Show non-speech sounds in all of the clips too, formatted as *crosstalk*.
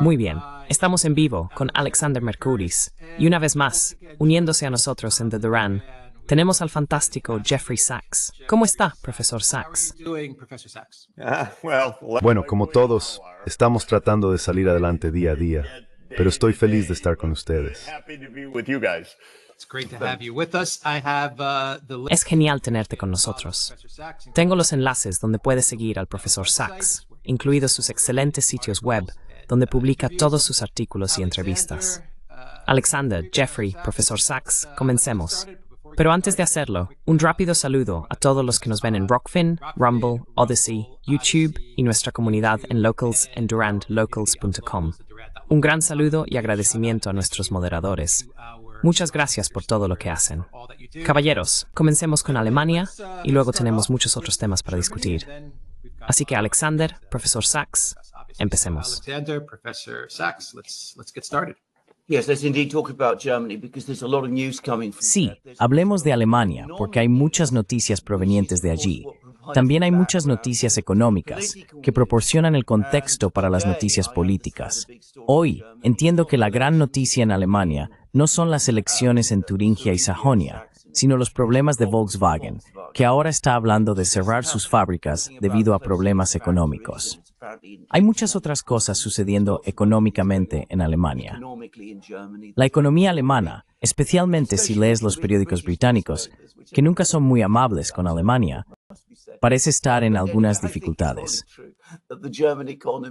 Muy bien, estamos en vivo con Alexander Mercuris y una vez más, uniéndose a nosotros en The Duran, tenemos al fantástico Jeffrey Sachs. ¿Cómo está, profesor Sachs? Ah, bueno, como todos, estamos tratando de salir adelante día a día, pero estoy feliz de estar con ustedes. Es genial tenerte con nosotros. Tengo los enlaces donde puedes seguir al profesor Sachs incluidos sus excelentes sitios web, donde publica todos sus artículos y entrevistas. Alexander, Jeffrey, profesor Sachs, comencemos. Pero antes de hacerlo, un rápido saludo a todos los que nos ven en Rockfin, Rumble, Odyssey, YouTube y nuestra comunidad en Locals en durandlocals.com. Un gran saludo y agradecimiento a nuestros moderadores. Muchas gracias por todo lo que hacen. Caballeros, comencemos con Alemania y luego tenemos muchos otros temas para discutir. Así que Alexander, profesor Sachs, empecemos. Sí, hablemos de Alemania, porque hay muchas noticias provenientes de allí. También hay muchas noticias económicas que proporcionan el contexto para las noticias políticas. Hoy entiendo que la gran noticia en Alemania no son las elecciones en Turingia y Sajonia, sino los problemas de Volkswagen, que ahora está hablando de cerrar sus fábricas debido a problemas económicos. Hay muchas otras cosas sucediendo económicamente en Alemania. La economía alemana, especialmente si lees los periódicos británicos, que nunca son muy amables con Alemania, parece estar en algunas dificultades. Uh,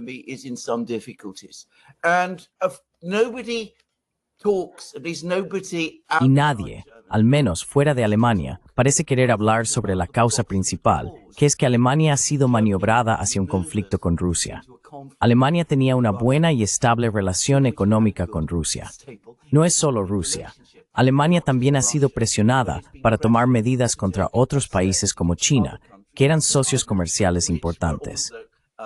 nobody y nadie, al menos fuera de Alemania, parece querer hablar sobre la causa principal, que es que Alemania ha sido maniobrada hacia un conflicto con Rusia. Alemania tenía una buena y estable relación económica con Rusia. No es solo Rusia. Alemania también ha sido presionada para tomar medidas contra otros países como China, que eran socios comerciales importantes.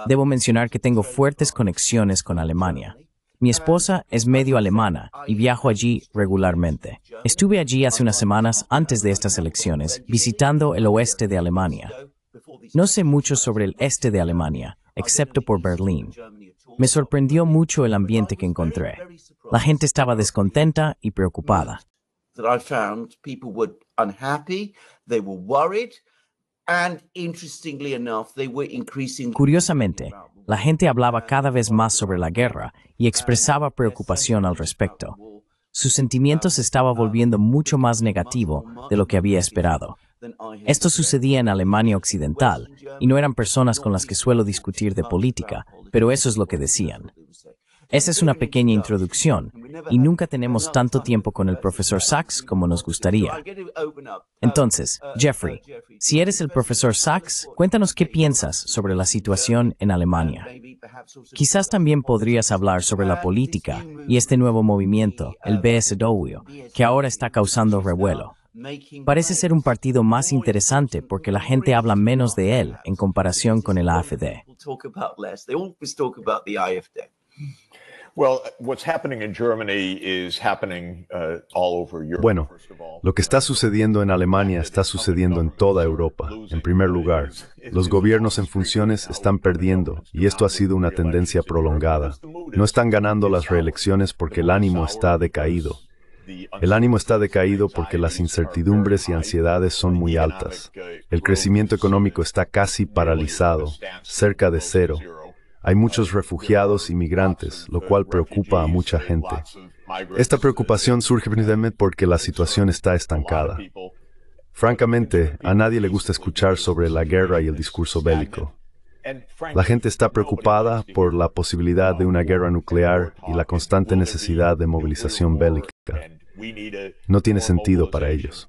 Debo mencionar que tengo fuertes conexiones con Alemania. Mi esposa es medio alemana y viajo allí regularmente. Estuve allí hace unas semanas antes de estas elecciones, visitando el oeste de Alemania. No sé mucho sobre el este de Alemania, excepto por Berlín. Me sorprendió mucho el ambiente que encontré. La gente estaba descontenta y preocupada. Curiosamente, la gente hablaba cada vez más sobre la guerra y expresaba preocupación al respecto. Sus sentimiento se estaba volviendo mucho más negativo de lo que había esperado. Esto sucedía en Alemania Occidental y no eran personas con las que suelo discutir de política, pero eso es lo que decían. Esa es una pequeña introducción y nunca tenemos tanto tiempo con el profesor Sachs como nos gustaría. Entonces, Jeffrey, si eres el profesor Sachs, cuéntanos qué piensas sobre la situación en Alemania. Quizás también podrías hablar sobre la política y este nuevo movimiento, el BSW, que ahora está causando revuelo. Parece ser un partido más interesante porque la gente habla menos de él en comparación con el AFD. Bueno, lo que está sucediendo en Alemania está sucediendo en toda Europa. En primer lugar, los gobiernos en funciones están perdiendo y esto ha sido una tendencia prolongada. No están ganando las reelecciones porque el ánimo está decaído. El ánimo está decaído porque las incertidumbres y ansiedades son muy altas. El crecimiento económico está casi paralizado, cerca de cero. Hay muchos refugiados y migrantes, lo cual preocupa a mucha gente. Esta preocupación surge principalmente porque la situación está estancada. Francamente, a nadie le gusta escuchar sobre la guerra y el discurso bélico. La gente está preocupada por la posibilidad de una guerra nuclear y la constante necesidad de movilización bélica. No tiene sentido para ellos.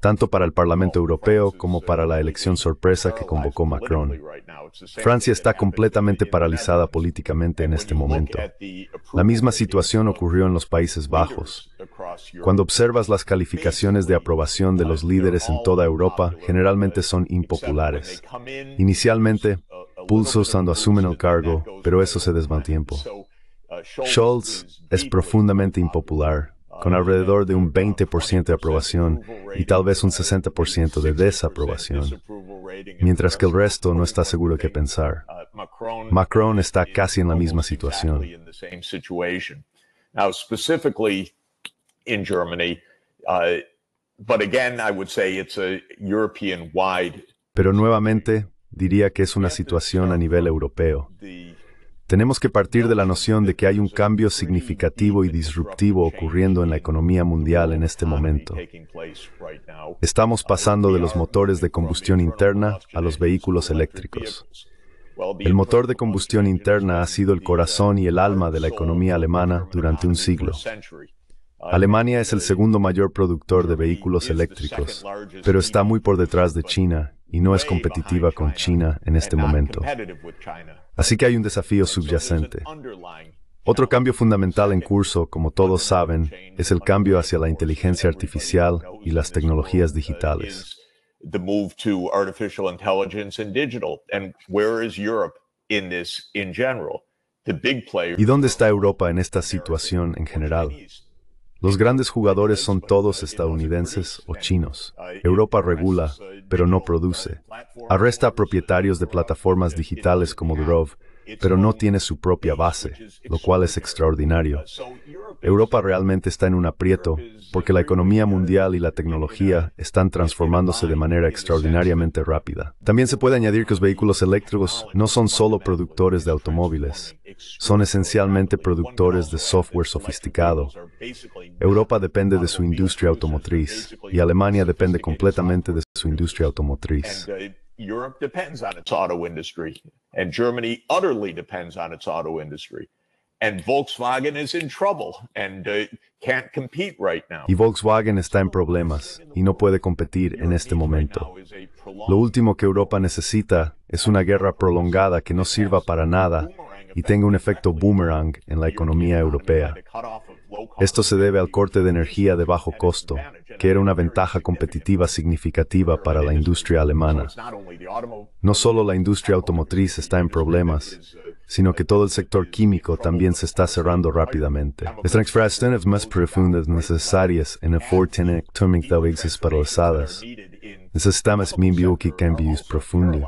tanto para el Parlamento Europeo como para la elección sorpresa que convocó Macron. Francia está completamente paralizada políticamente en este momento. La misma situación ocurrió en los Países Bajos. Cuando observas las calificaciones de aprobación de los líderes en toda Europa, generalmente son impopulares. Inicialmente, Pulsos cuando asumen el cargo, pero eso se tiempo. Scholz es profundamente impopular, con alrededor de un 20% de aprobación y tal vez un 60% de desaprobación, mientras que el resto no está seguro qué pensar. Macron está casi en la misma situación. Pero nuevamente diría que es una situación a nivel europeo. Tenemos que partir de la noción de que hay un cambio significativo y disruptivo ocurriendo en la economía mundial en este momento. Estamos pasando de los motores de combustión interna a los vehículos eléctricos. El motor de combustión interna ha sido el corazón y el alma de la economía alemana durante un siglo. Alemania es el segundo mayor productor de vehículos eléctricos, pero está muy por detrás de China y no es competitiva con China en este momento. Así que hay un desafío subyacente. Otro cambio fundamental en curso, como todos saben, es el cambio hacia la inteligencia artificial y las tecnologías digitales. ¿Y dónde está Europa en esta situación en general? Los grandes jugadores son todos estadounidenses o chinos. Europa regula, pero no produce. Arresta a propietarios de plataformas digitales como Durov pero no tiene su propia base, lo cual es extraordinario. Europa realmente está en un aprieto porque la economía mundial y la tecnología están transformándose de manera extraordinariamente rápida. También se puede añadir que los vehículos eléctricos no son solo productores de automóviles, son esencialmente productores de software sofisticado. Europa depende de su industria automotriz y Alemania depende completamente de su industria automotriz. Europe depends on its auto industry, and Germany utterly depends on its auto industry. And Volkswagen is in trouble and uh, can't compete right now. Y Volkswagen está en problemas y no puede competir en este momento. Lo último que Europa necesita es una guerra prolongada que no sirva para nada y tenga un efecto boomerang en la economía europea. Esto se debe al corte de energía de bajo costo, que era una ventaja competitiva significativa para la industria alemana. No solo la industria automotriz está en problemas, sino que todo el sector químico también se está cerrando rápidamente. Las transformaciones más profundas necesarias en el fortune económica paralizadas. Necesitamos enviar que cambios profundos.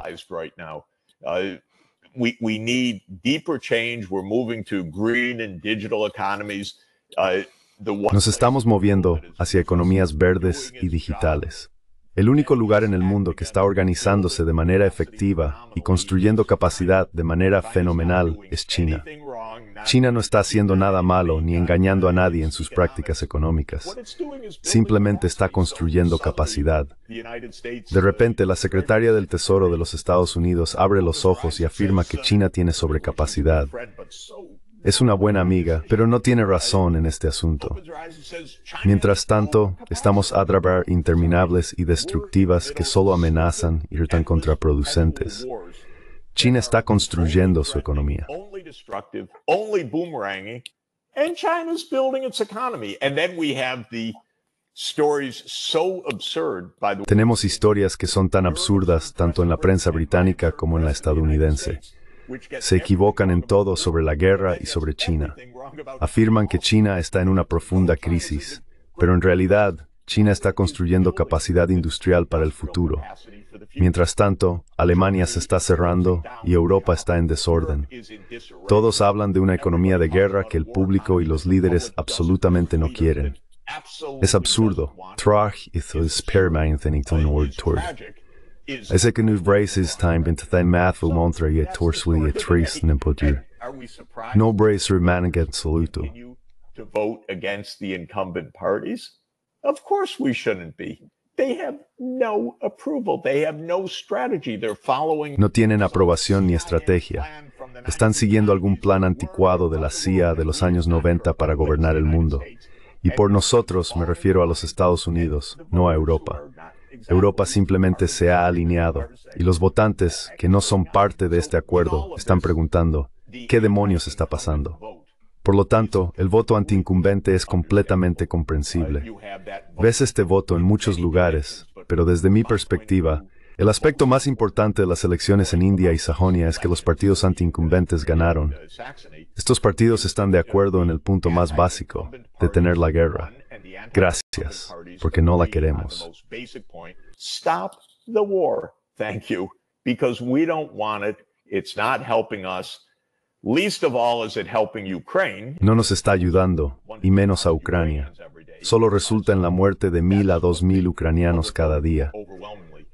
We, we need deeper change. We're moving to green and digital economies. Nos estamos moviendo hacia economías verdes y digitales. El único lugar en el mundo que está organizándose de manera efectiva y construyendo capacidad de manera fenomenal es China. China no está haciendo nada malo ni engañando a nadie en sus prácticas económicas. Simplemente está construyendo capacidad. De repente, la secretaria del Tesoro de los Estados Unidos abre los ojos y afirma que China tiene sobrecapacidad. Es una buena amiga, pero no tiene razón en este asunto. Mientras tanto, estamos a trabar interminables y destructivas que solo amenazan y resultan contraproducentes. China está construyendo su economía. tenemos historias que son tan absurdas tanto en la prensa británica como en la estadounidense. Se equivocan en todo sobre la guerra y sobre China. Afirman que China está en una profunda crisis, pero en realidad China está construyendo capacidad industrial para el futuro. Mientras tanto, Alemania se está cerrando y Europa está en desorden. Todos hablan de una economía de guerra que el público y los líderes absolutamente no quieren. Es absurdo. Așa că nu vrei time timp inte den mathul montre e torsui e tris nimpotur. No brace remanegat saluto. To vote against the incumbent parties? Of course we shouldn't be. They have no approval. They have no strategy. They're following no tienen aprobación ni estrategia. Están siguiendo algún plan anticuado de la CIA de los años 90 para gobernar el mundo. Y por nosotros me refiero a los Estados Unidos, no a Europa. Europa simplemente se ha alineado y los votantes, que no son parte de este acuerdo, están preguntando, ¿qué demonios está pasando? Por lo tanto, el voto antiincumbente es completamente comprensible. Ves este voto en muchos lugares, pero desde mi perspectiva, el aspecto más importante de las elecciones en India y Sajonia es que los partidos antiincumbentes ganaron. Estos partidos están de acuerdo en el punto más básico, de detener la guerra. Gracias, porque no la queremos. Stop the war. Thank you. Because we don't want it. It's not helping us. Least of all is it helping Ukraine. No nos está ayudando, y menos a Ucrania. Solo resulta en la muerte de mil a dos mil ucranianos cada día.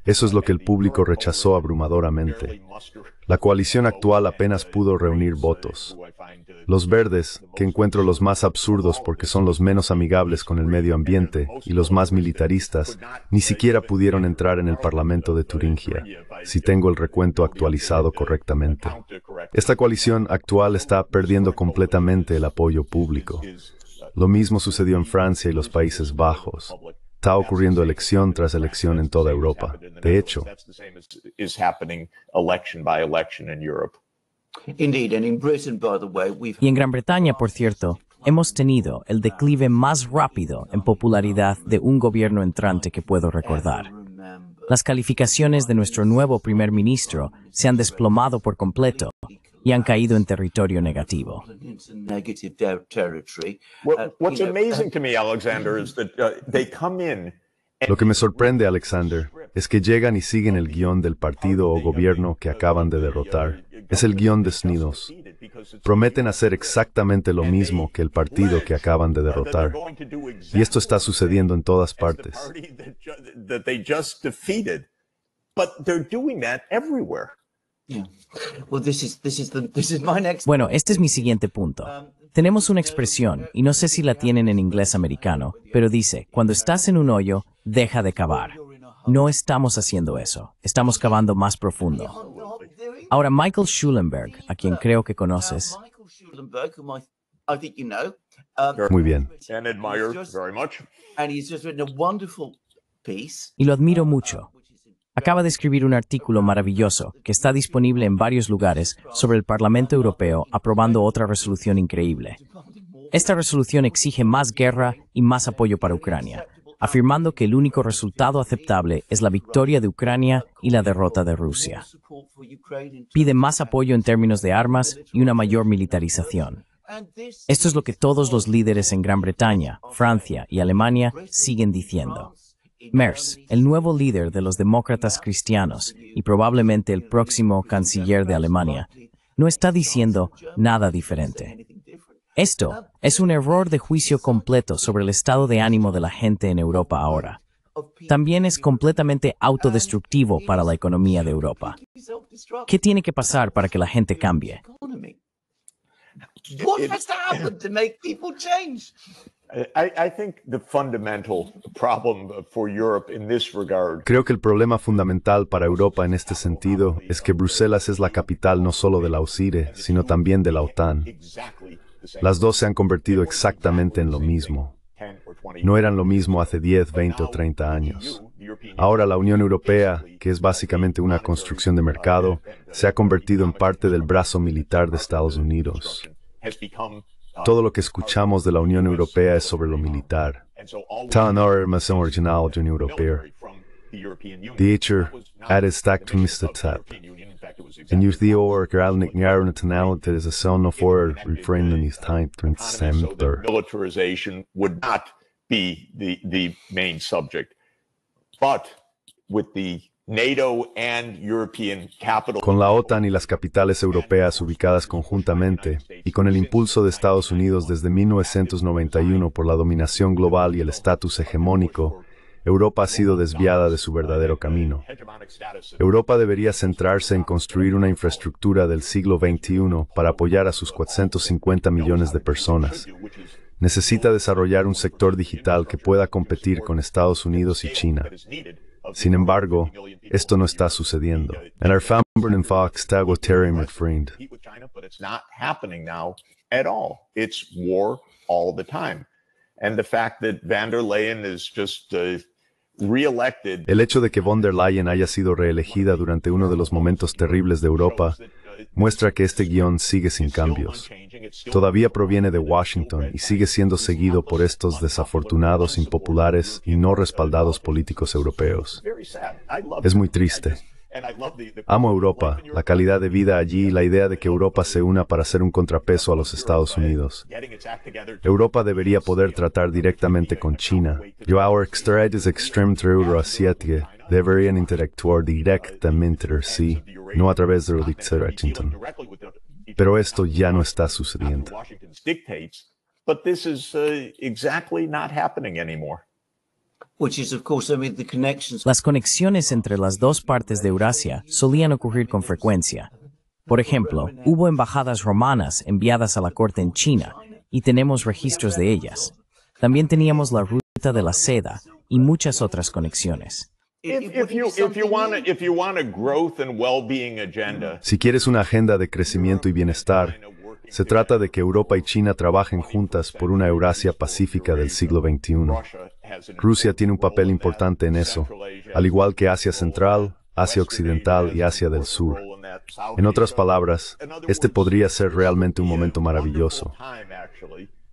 Eso es lo que el público rechazó abrumadoramente. La coalición actual apenas pudo reunir votos. Los verdes, que encuentro los más absurdos porque son los menos amigables con el medio ambiente y los más militaristas, ni siquiera pudieron entrar en el Parlamento de Turingia, si tengo el recuento actualizado correctamente. Esta coalición actual está perdiendo completamente el apoyo público. Lo mismo sucedió en Francia y los Países Bajos. Está ocurriendo elección tras elección en toda Europa. De hecho, y en Gran Bretaña, por cierto, hemos tenido el declive más rápido en popularidad de un gobierno entrante que puedo recordar. Las calificaciones de nuestro nuevo primer ministro se han desplomado por completo y han caído en territorio negativo. Lo que me sorprende, Alexander, es que llegan y siguen el guión del partido o gobierno que acaban de derrotar. Es el guión de Snidos. Prometen hacer exactamente lo mismo que el partido que acaban de derrotar. Y esto está sucediendo en todas partes. Bueno, este es mi siguiente punto. Tenemos una expresión, y no sé si la tienen en inglés americano, pero dice, cuando estás en un hoyo, deja de cavar. No estamos haciendo eso, estamos cavando más profundo. Ahora, Michael Schulenberg, a quien creo que conoces. Um, Muy bien. Y lo admiro mucho. Acaba de escribir un artículo maravilloso que está disponible en varios lugares sobre el Parlamento Europeo aprobando otra resolución increíble. Esta resolución exige más guerra y más apoyo para Ucrania, afirmando que el único resultado aceptable es la victoria de Ucrania y la derrota de Rusia. Pide más apoyo en términos de armas y una mayor militarización. Esto es lo que todos los líderes en Gran Bretaña, Francia y Alemania siguen diciendo. Merz, el nuevo líder de los demócratas cristianos y probablemente el próximo canciller de Alemania, no está diciendo nada diferente. Esto es un error de juicio completo sobre el estado de ánimo de la gente en Europa ahora. También es completamente autodestructivo para la economía de Europa. ¿Qué tiene que pasar para que la gente cambie? Creo que el problema fundamental para Europa en este sentido es que Bruselas es la capital no solo de la OSIRE, sino también de la OTAN. Las dos se han convertido exactamente en lo mismo. No eran lo mismo hace 10, 20 o 30 años. Ahora la Unión Europea, que es básicamente una construcción de mercado, se ha convertido en parte del brazo militar de Estados Unidos. Todo lo que escuchamos de la Unión Europea es sobre lo militar. Tan Orm is original de the Union Europea. De hecho, ad stack to Mr. Tap. en used the org Gralnik Yarnatanal that is a sound of word refrained in his time to center. Militarization would not be the, the main subject. But with the Con la OTAN y las capitales europeas ubicadas conjuntamente, y con el impulso de Estados Unidos desde 1991 por la dominación global y el estatus hegemónico, Europa ha sido desviada de su verdadero camino. Europa debería centrarse en construir una infraestructura del siglo XXI para apoyar a sus 450 millones de personas. Necesita desarrollar un sector digital que pueda competir con Estados Unidos y China. Sin embargo, esto no está sucediendo. And our founder and Fox, with Terry McFriend. China, but it's not happening now at all. It's war all the time. And the fact that van der Leyen is just uh, reelected. El hecho de que von der Leyen haya sido reelegida durante uno de los momentos terribles de Europa muestra que este guión sigue sin cambios. Todavía proviene de Washington y sigue siendo seguido por estos desafortunados, impopulares y no respaldados políticos europeos. Es muy triste. Amo Europa, la calidad de vida allí la idea de que Europa se una para ser un contrapeso a los Estados Unidos. Europa debería poder tratar directamente con China. Yo directamente no a través Washington. Pero esto ya no está sucediendo. Las conexiones entre las dos partes de Eurasia solían ocurrir con frecuencia. Por ejemplo, hubo embajadas romanas enviadas a la corte en China y tenemos registros de ellas. También teníamos la ruta de la seda y muchas otras conexiones. Si quieres una agenda de crecimiento y bienestar, se trata de que Europa y China trabajen juntas por una Eurasia pacífica del siglo XXI. Rusia tiene un papel importante en eso, al igual que Asia Central, Asia Occidental y Asia del Sur. En otras palabras, este podría ser realmente un momento maravilloso.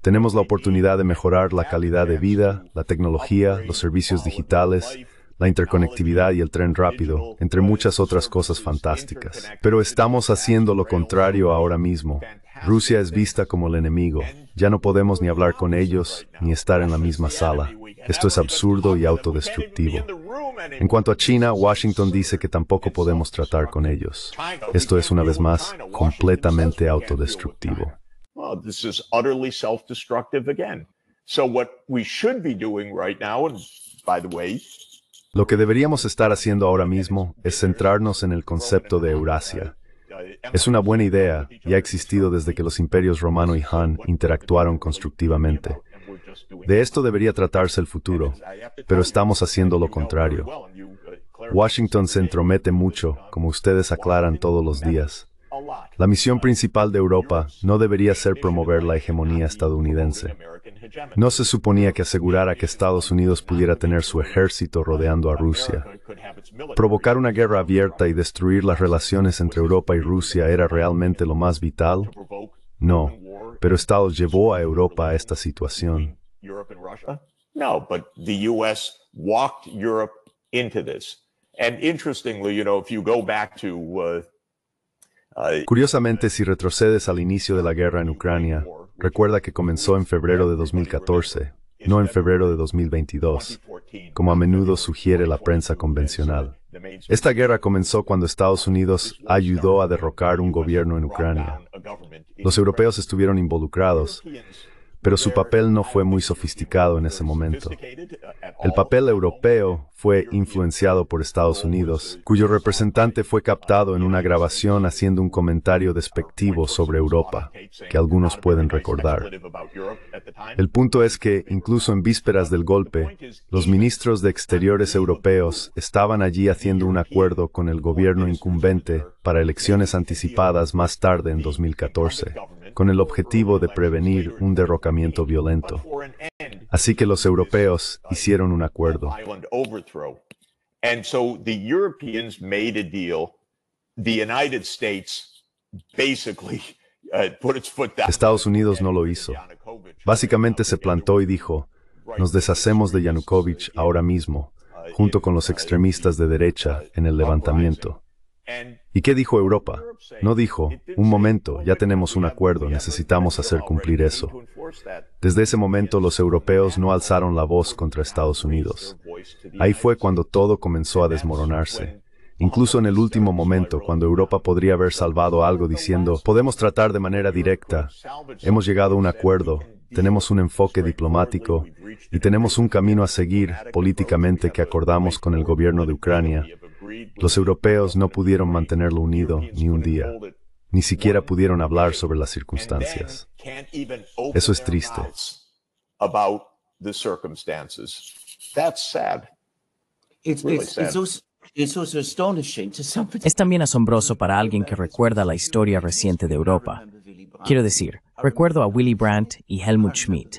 Tenemos la oportunidad de mejorar la calidad de vida, la tecnología, los servicios digitales, la interconectividad y el tren rápido, entre muchas otras cosas fantásticas. Pero estamos haciendo lo contrario ahora mismo. Rusia es vista como el enemigo. Ya no podemos ni hablar con ellos, ni estar en la misma sala. Esto es absurdo y autodestructivo. En cuanto a China, Washington dice que tampoco podemos tratar con ellos. Esto es, una vez más, completamente autodestructivo. lo que deberíamos estar haciendo ahora mismo es centrarnos en el concepto de Eurasia. Es una buena idea y ha existido desde que los imperios romano y Han interactuaron constructivamente. De esto debería tratarse el futuro, pero estamos haciendo lo contrario. Washington se entromete mucho, como ustedes aclaran todos los días. La misión principal de Europa no debería ser promover la hegemonía estadounidense. No se suponía que asegurara que Estados Unidos pudiera tener su ejército rodeando a Rusia. Provocar una guerra abierta y destruir las relaciones entre Europa y Rusia era realmente lo más vital. No, pero Estados llevó a Europa a esta situación. Europe and Russia? No, but the U.S. walked Europe into this. And interestingly, you know, if you go uh, uh, Curiosamente, si retrocedes al inicio de la guerra en Ucrania, recuerda que comenzó en febrero de 2014, no en febrero de 2022, como a menudo sugiere la prensa convencional. Esta guerra comenzó cuando Estados Unidos ayudó a derrocar un gobierno en Ucrania. Los europeos estuvieron involucrados, pero su papel no fue muy sofisticado en ese momento. El papel europeo fue influenciado por Estados Unidos, cuyo representante fue captado en una grabación haciendo un comentario despectivo sobre Europa, que algunos pueden recordar. El punto es que, incluso en vísperas del golpe, los ministros de Exteriores europeos estaban allí haciendo un acuerdo con el gobierno incumbente para elecciones anticipadas más tarde en 2014 con el objetivo de prevenir un derrocamiento violento. Así que los europeos hicieron un acuerdo. Estados Unidos no lo hizo. Básicamente se plantó y dijo, nos deshacemos de Yanukovych ahora mismo, junto con los extremistas de derecha en el levantamiento. ¿Y qué dijo Europa? No dijo, un momento, ya tenemos un acuerdo, necesitamos hacer cumplir eso. Desde ese momento los europeos no alzaron la voz contra Estados Unidos. Ahí fue cuando todo comenzó a desmoronarse. Incluso en el último momento, cuando Europa podría haber salvado algo diciendo, podemos tratar de manera directa, hemos llegado a un acuerdo, tenemos un enfoque diplomático y tenemos un camino a seguir políticamente que acordamos con el gobierno de Ucrania, los europeos no pudieron mantenerlo unido ni un día. Ni siquiera pudieron hablar sobre las circunstancias. Eso es triste. Es también asombroso para alguien que recuerda la historia reciente de Europa. Quiero decir, recuerdo a Willy Brandt y Helmut Schmidt.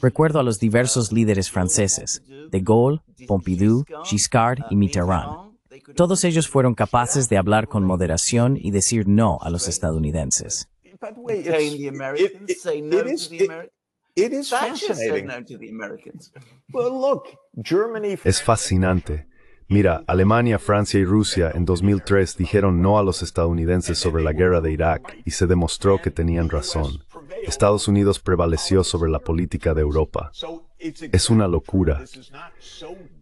Recuerdo a los diversos líderes franceses, de Gaulle, Pompidou, Giscard y Mitterrand. Todos ellos fueron capaces de hablar con moderación y decir no a los estadounidenses. Es fascinante. Mira, Alemania, Francia y Rusia en 2003 dijeron no a los estadounidenses sobre la guerra de Irak y se demostró que tenían razón. Estados Unidos prevaleció sobre la política de Europa. Es una locura.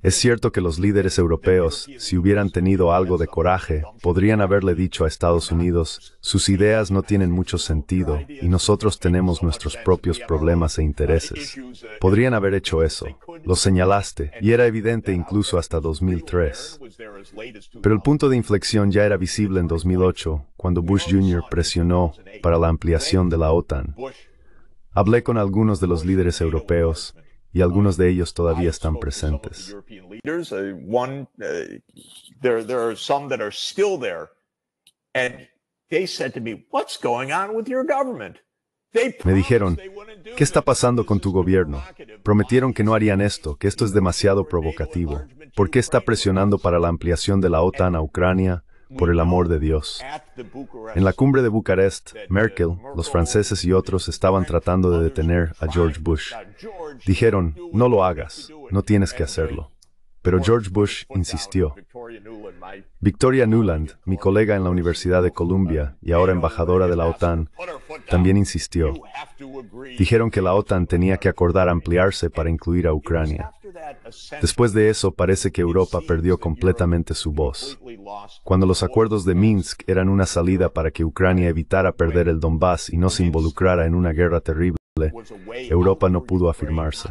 Es cierto que los líderes europeos, si hubieran tenido algo de coraje, podrían haberle dicho a Estados Unidos, sus ideas no tienen mucho sentido y nosotros tenemos nuestros propios problemas e intereses. Podrían haber hecho eso. Lo señalaste, y era evidente incluso hasta 2003. Pero el punto de inflexión ya era visible en 2008, cuando Bush Jr. presionó para la ampliación de la OTAN. Hablé con algunos de los líderes europeos y algunos de ellos todavía están presentes. Me dijeron, ¿qué está pasando con tu gobierno? Prometieron que no harían esto, que esto es demasiado provocativo. ¿Por qué está presionando para la ampliación de la OTAN a Ucrania? por el amor de Dios. En la cumbre de Bucarest, Merkel, los franceses y otros estaban tratando de detener a George Bush. Dijeron, no lo hagas, no tienes que hacerlo pero George Bush insistió. Victoria Nuland, mi colega en la Universidad de Columbia y ahora embajadora de la OTAN, también insistió. Dijeron que la OTAN tenía que acordar ampliarse para incluir a Ucrania. Después de eso parece que Europa perdió completamente su voz. Cuando los acuerdos de Minsk eran una salida para que Ucrania evitara perder el Donbass y no se involucrara en una guerra terrible, Europa no pudo afirmarse.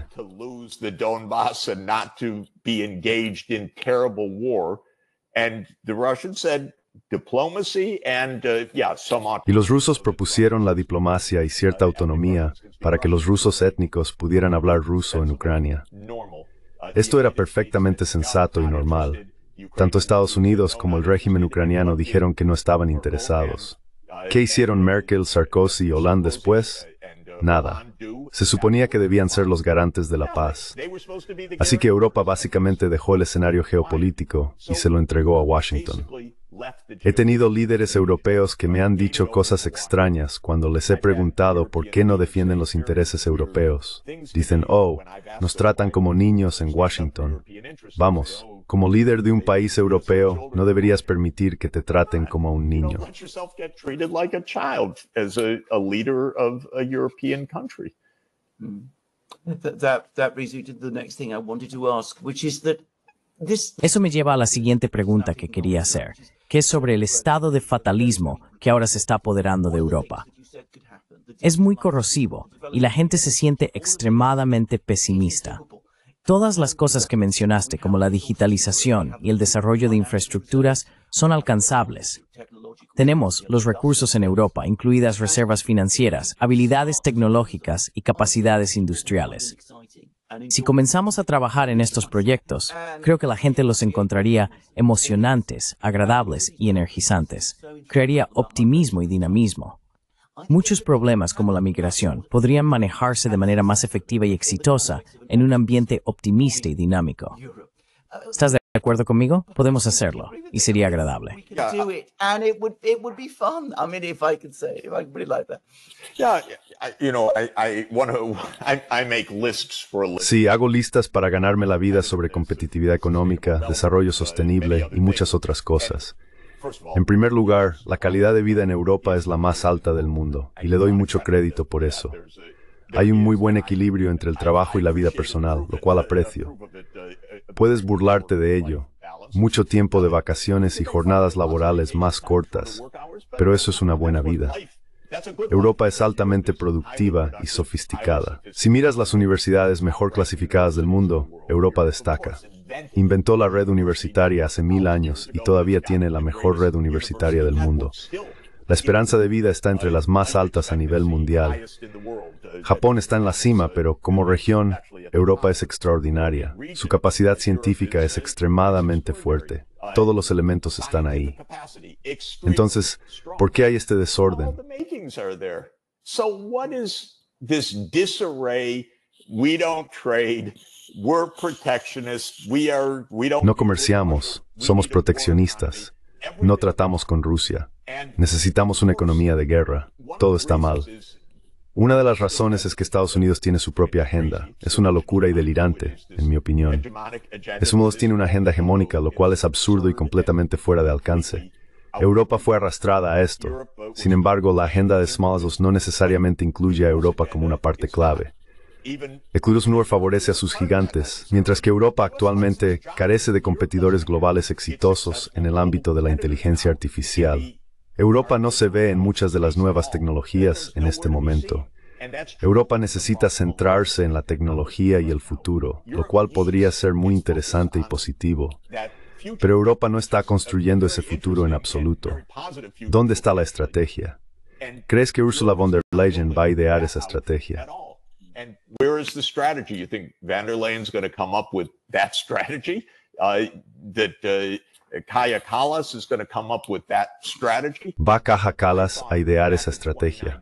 Y los rusos propusieron la diplomacia y cierta autonomía para que los rusos étnicos pudieran hablar ruso en Ucrania. Esto era perfectamente sensato y normal. Tanto Estados Unidos como el régimen ucraniano dijeron que no estaban interesados. ¿Qué hicieron Merkel, Sarkozy y Hollande después? Nada. Se suponía que debían ser los garantes de la paz. Así que Europa básicamente dejó el escenario geopolítico y se lo entregó a Washington. He tenido líderes europeos que me han dicho cosas extrañas cuando les he preguntado por qué no defienden los intereses europeos. Dicen, oh, nos tratan como niños en Washington. Vamos, como líder de un país europeo, no deberías permitir que te traten como a un niño. Eso me lleva a la siguiente pregunta que quería hacer, que es sobre el estado de fatalismo que ahora se está apoderando de Europa. Es muy corrosivo y la gente se siente extremadamente pesimista. Todas las cosas que mencionaste, como la digitalización y el desarrollo de infraestructuras, son alcanzables. Tenemos los recursos en Europa, incluidas reservas financieras, habilidades tecnológicas y capacidades industriales. Si comenzamos a trabajar en estos proyectos, creo que la gente los encontraría emocionantes, agradables y energizantes. Crearía optimismo y dinamismo. Muchos problemas como la migración podrían manejarse de manera más efectiva y exitosa en un ambiente optimista y dinámico. ¿Estás de acuerdo conmigo? Podemos hacerlo y sería agradable. Sí, hago listas para ganarme la vida sobre competitividad económica, desarrollo sostenible y muchas otras cosas. En primer lugar, la calidad de vida en Europa es la más alta del mundo y le doy mucho crédito por eso. Hay un muy buen equilibrio entre el trabajo y la vida personal, lo cual aprecio. Puedes burlarte de ello. Mucho tiempo de vacaciones y jornadas laborales más cortas, pero eso es una buena vida. Europa es altamente productiva y sofisticada. Si miras las universidades mejor clasificadas del mundo, Europa destaca. Inventó la red universitaria hace mil años y todavía tiene la mejor red universitaria del mundo. La esperanza de vida está entre las más altas a nivel mundial. Japón está en la cima, pero como región, Europa es extraordinaria. Su capacidad científica es extremadamente fuerte. Todos los elementos están ahí. Entonces, ¿por qué hay este desorden? No comerciamos, somos proteccionistas, no tratamos con Rusia, necesitamos una economía de guerra, todo está mal. Una de las razones es que Estados Unidos tiene su propia agenda. Es una locura y delirante, en mi opinión. modo tiene una agenda hegemónica, lo cual es absurdo y completamente fuera de alcance. Europa fue arrastrada a esto. Sin embargo, la agenda de Smalls no necesariamente incluye a Europa como una parte clave. El Noir favorece a sus gigantes, mientras que Europa actualmente carece de competidores globales exitosos en el ámbito de la inteligencia artificial. Europa no se ve en muchas de las nuevas tecnologías en este momento. Europa necesita centrarse en la tecnología y el futuro, lo cual podría ser muy interesante y positivo. Pero Europa no está construyendo ese futuro en absoluto. ¿Dónde está la estrategia? ¿Crees que Ursula von der Leyen va a idear esa estrategia? and where is the strategy? You think Vanderlane's going to come up with that *laughs* strategy? Uh, that uh, Kaya Kallas is going to come up with that strategy? Va Caja Callas a idear esa estrategia.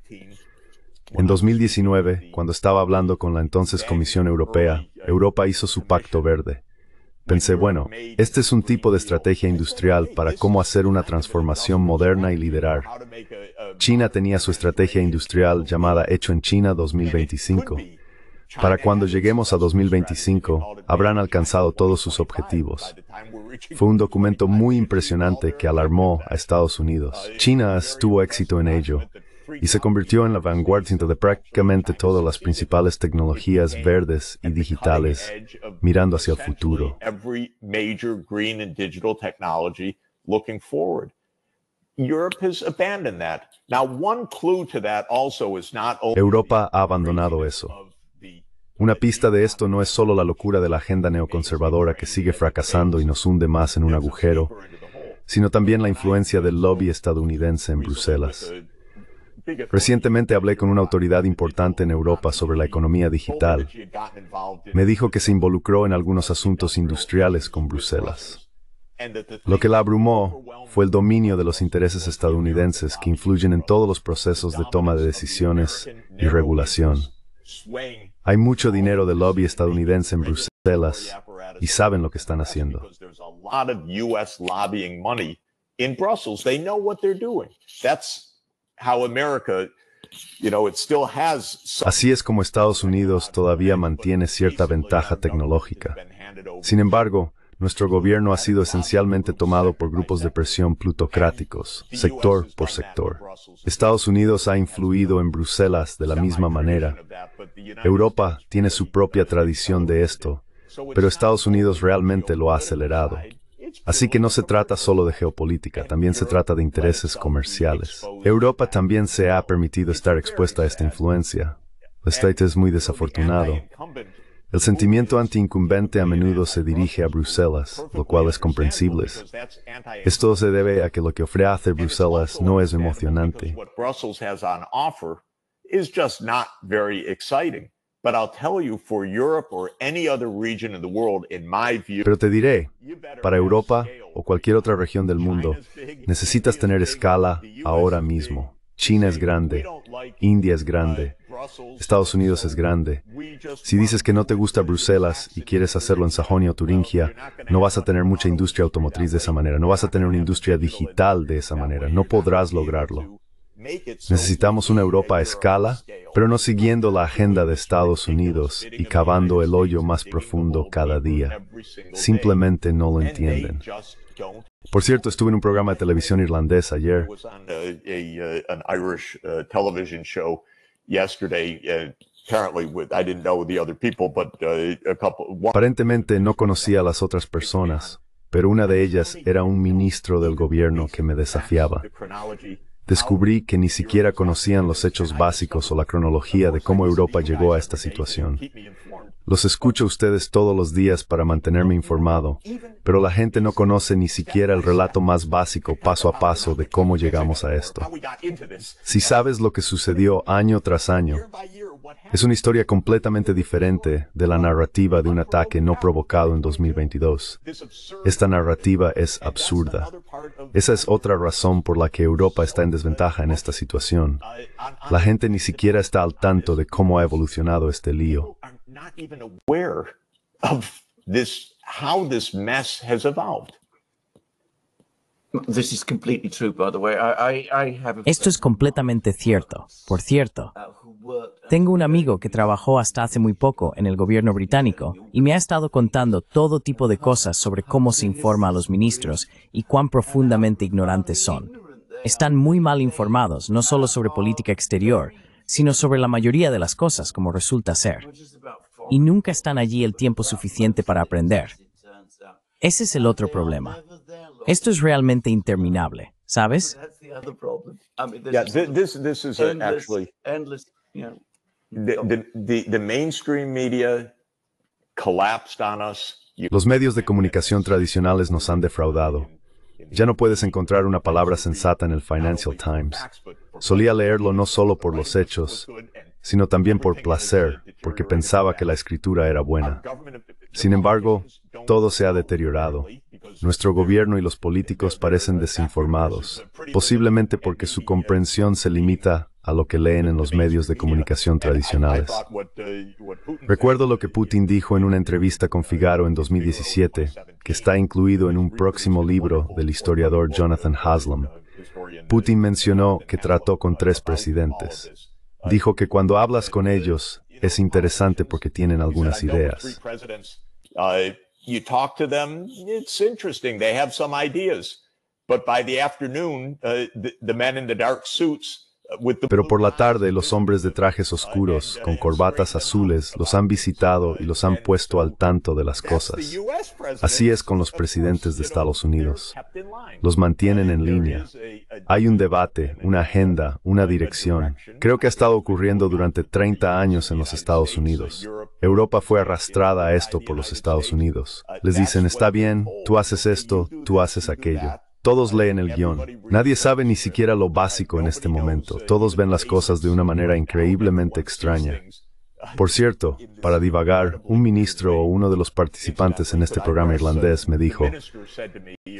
En 2019, cuando estaba hablando con la entonces Comisión Europea, Europa hizo su Pacto Verde. Pensé, bueno, este es un tipo de estrategia industrial para cómo hacer una transformación moderna y liderar. China tenía su estrategia industrial llamada Hecho en China 2025. Para cuando lleguemos a 2025, habrán alcanzado todos sus objetivos. Fue un documento muy impresionante que alarmó a Estados Unidos. China tuvo éxito en ello, y se convirtió en la vanguardia de prácticamente todas las principales tecnologías verdes y digitales, mirando hacia el futuro. Europa ha abandonado eso. Una pista de esto no es solo la locura de la agenda neoconservadora que sigue fracasando y nos hunde más en un agujero, sino también la influencia del lobby estadounidense en Bruselas. Recientemente hablé con una autoridad importante en Europa sobre la economía digital. Me dijo que se involucró en algunos asuntos industriales con Bruselas. Lo que la abrumó fue el dominio de los intereses estadounidenses que influyen en todos los procesos de toma de decisiones y regulación. Hay mucho dinero de lobby estadounidense en Bruselas y saben lo que están haciendo. Así es como Estados Unidos todavía mantiene cierta ventaja tecnológica. Sin embargo, nuestro gobierno ha sido esencialmente tomado por grupos de presión plutocráticos, sector por sector. Estados Unidos ha influido en Bruselas de la misma manera. Europa tiene su propia tradición de esto, pero Estados Unidos realmente lo ha acelerado. Así que no se trata solo de geopolítica, también se trata de intereses comerciales. Europa también se ha permitido estar expuesta a esta influencia. El State es muy desafortunado. El sentimiento antiincumbente a menudo se dirige a Bruselas, lo cual es comprensible. Esto se debe a que lo que ofrece Bruselas no es emocionante. Pero te diré, para Europa o cualquier otra región del mundo, necesitas tener escala ahora mismo. China es grande, India es grande, Estados Unidos es grande. Si dices que no te gusta Bruselas y quieres hacerlo en Sajonia o Turingia, no vas a tener mucha industria automotriz de esa manera, no vas a tener una industria digital de esa manera, no podrás lograrlo. Necesitamos una Europa a escala, pero no siguiendo la agenda de Estados Unidos y cavando el hoyo más profundo cada día. Simplemente no lo entienden. Por cierto, estuve en un programa de televisión irlandés ayer. Uh, uh, Aparentemente no conocía a las otras personas, pero una de ellas era un ministro del gobierno que me desafiaba descubrí que ni siquiera conocían los hechos básicos o la cronología de cómo Europa llegó a esta situación. Los escucho a ustedes todos los días para mantenerme informado, pero la gente no conoce ni siquiera el relato más básico paso a paso de cómo llegamos a esto. Si sabes lo que sucedió año tras año, es una historia completamente diferente de la narrativa de un ataque no provocado en 2022. Esta narrativa es absurda. Esa es otra razón por la que Europa está en desventaja en esta situación. La gente ni siquiera está al tanto de cómo ha evolucionado este lío. Esto es completamente cierto. Por cierto, uh, tengo un amigo que trabajó hasta hace muy poco en el gobierno británico y me ha estado contando todo tipo de cosas sobre cómo se informa a los ministros y cuán profundamente ignorantes son. Están muy mal informados, no solo sobre política exterior, sino sobre la mayoría de las cosas como resulta ser y nunca están allí el tiempo suficiente para aprender. Ese es el otro problema. Esto es realmente interminable, ¿sabes? Los medios de comunicación tradicionales nos han defraudado. Ya no puedes encontrar una palabra sensata en el Financial Times. Solía leerlo no solo por los hechos, sino también por placer, porque pensaba que la escritura era buena. Sin embargo, todo se ha deteriorado. Nuestro gobierno y los políticos parecen desinformados, posiblemente porque su comprensión se limita a lo que leen en los medios de comunicación tradicionales. Recuerdo lo que Putin dijo en una entrevista con Figaro en 2017, que está incluido en un próximo libro del historiador Jonathan Haslam. Putin mencionó que trató con tres presidentes dijo que cuando hablas con ellos es interesante porque tienen algunas ideas. Uh, you talk to them, it's interesting. They have some ideas. But by the afternoon, uh, the men in the dark suits pero por la tarde los hombres de trajes oscuros, con corbatas azules, los han visitado y los han puesto al tanto de las cosas. Así es con los presidentes de Estados Unidos. Los mantienen en línea. Hay un debate, una agenda, una dirección. Creo que ha estado ocurriendo durante 30 años en los Estados Unidos. Europa fue arrastrada a esto por los Estados Unidos. Uh, Les dicen, está bien, tú haces esto, tú haces aquello. Todos leen el guión. Nadie sabe ni siquiera lo básico en este momento. Todos ven las cosas de una manera increíblemente extraña. Por cierto, para divagar, un ministro o uno de los participantes en este programa irlandés me dijo,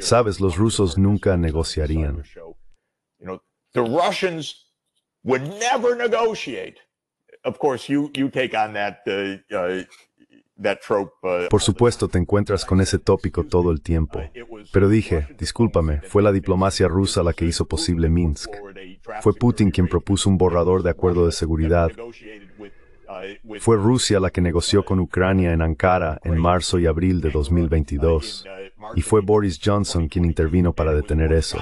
sabes, los rusos nunca negociarían. Of course, you, you take on that uh, uh, Uh, Por supuesto, te encuentras con ese tópico todo el tiempo. Pero dije, discúlpame, fue la diplomacia rusa la que hizo posible Minsk. Fue Putin quien propuso un borrador de acuerdo de seguridad. Uh, fue Rusia la que negoció con Ucrania en Ankara en marzo y abril de 2022. Uh, y fue Boris Johnson quien intervino para detener eso.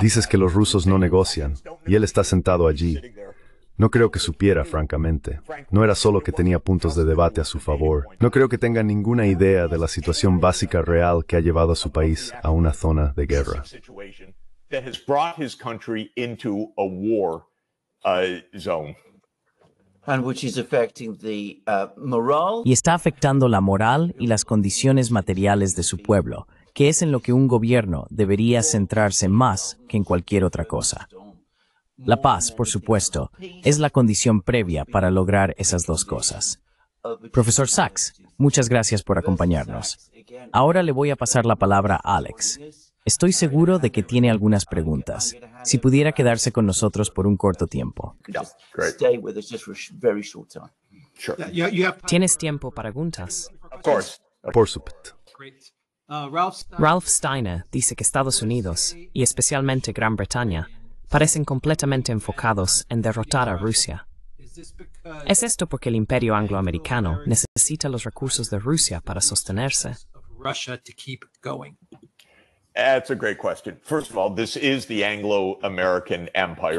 Dices que los rusos no negocian, y él está sentado allí, no creo que supiera, francamente. No era solo que tenía puntos de debate a su favor. No creo que tenga ninguna idea de la situación básica real que ha llevado a su país a una zona de guerra. Y está afectando la moral y las condiciones materiales de su pueblo, que es en lo que un gobierno debería centrarse más que en cualquier otra cosa. La paz, por supuesto, es la condición previa para lograr esas dos cosas. Profesor Sachs, muchas gracias por acompañarnos. Ahora le voy a pasar la palabra a Alex. Estoy seguro de que tiene algunas preguntas. Si pudiera quedarse con nosotros por un corto tiempo. ¿Tienes tiempo para preguntas? Por supuesto. Uh, Ralph Steiner dice que Estados Unidos, y especialmente Gran Bretaña, parecen completamente enfocados en derrotar a Rusia. ¿Es esto porque el imperio angloamericano necesita los recursos de Rusia para sostenerse?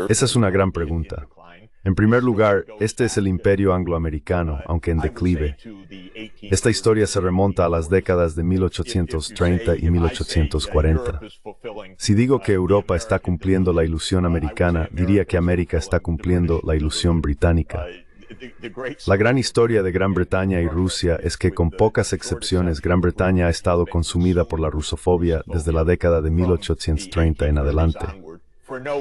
Esa es una gran pregunta. En primer lugar, este es el imperio angloamericano, aunque en declive. Esta historia se remonta a las décadas de 1830 y 1840. Si digo que Europa está cumpliendo la ilusión americana, diría que América está cumpliendo la ilusión británica. La gran historia de Gran Bretaña y Rusia es que con pocas excepciones Gran Bretaña ha estado consumida por la rusofobia desde la década de 1830 en adelante.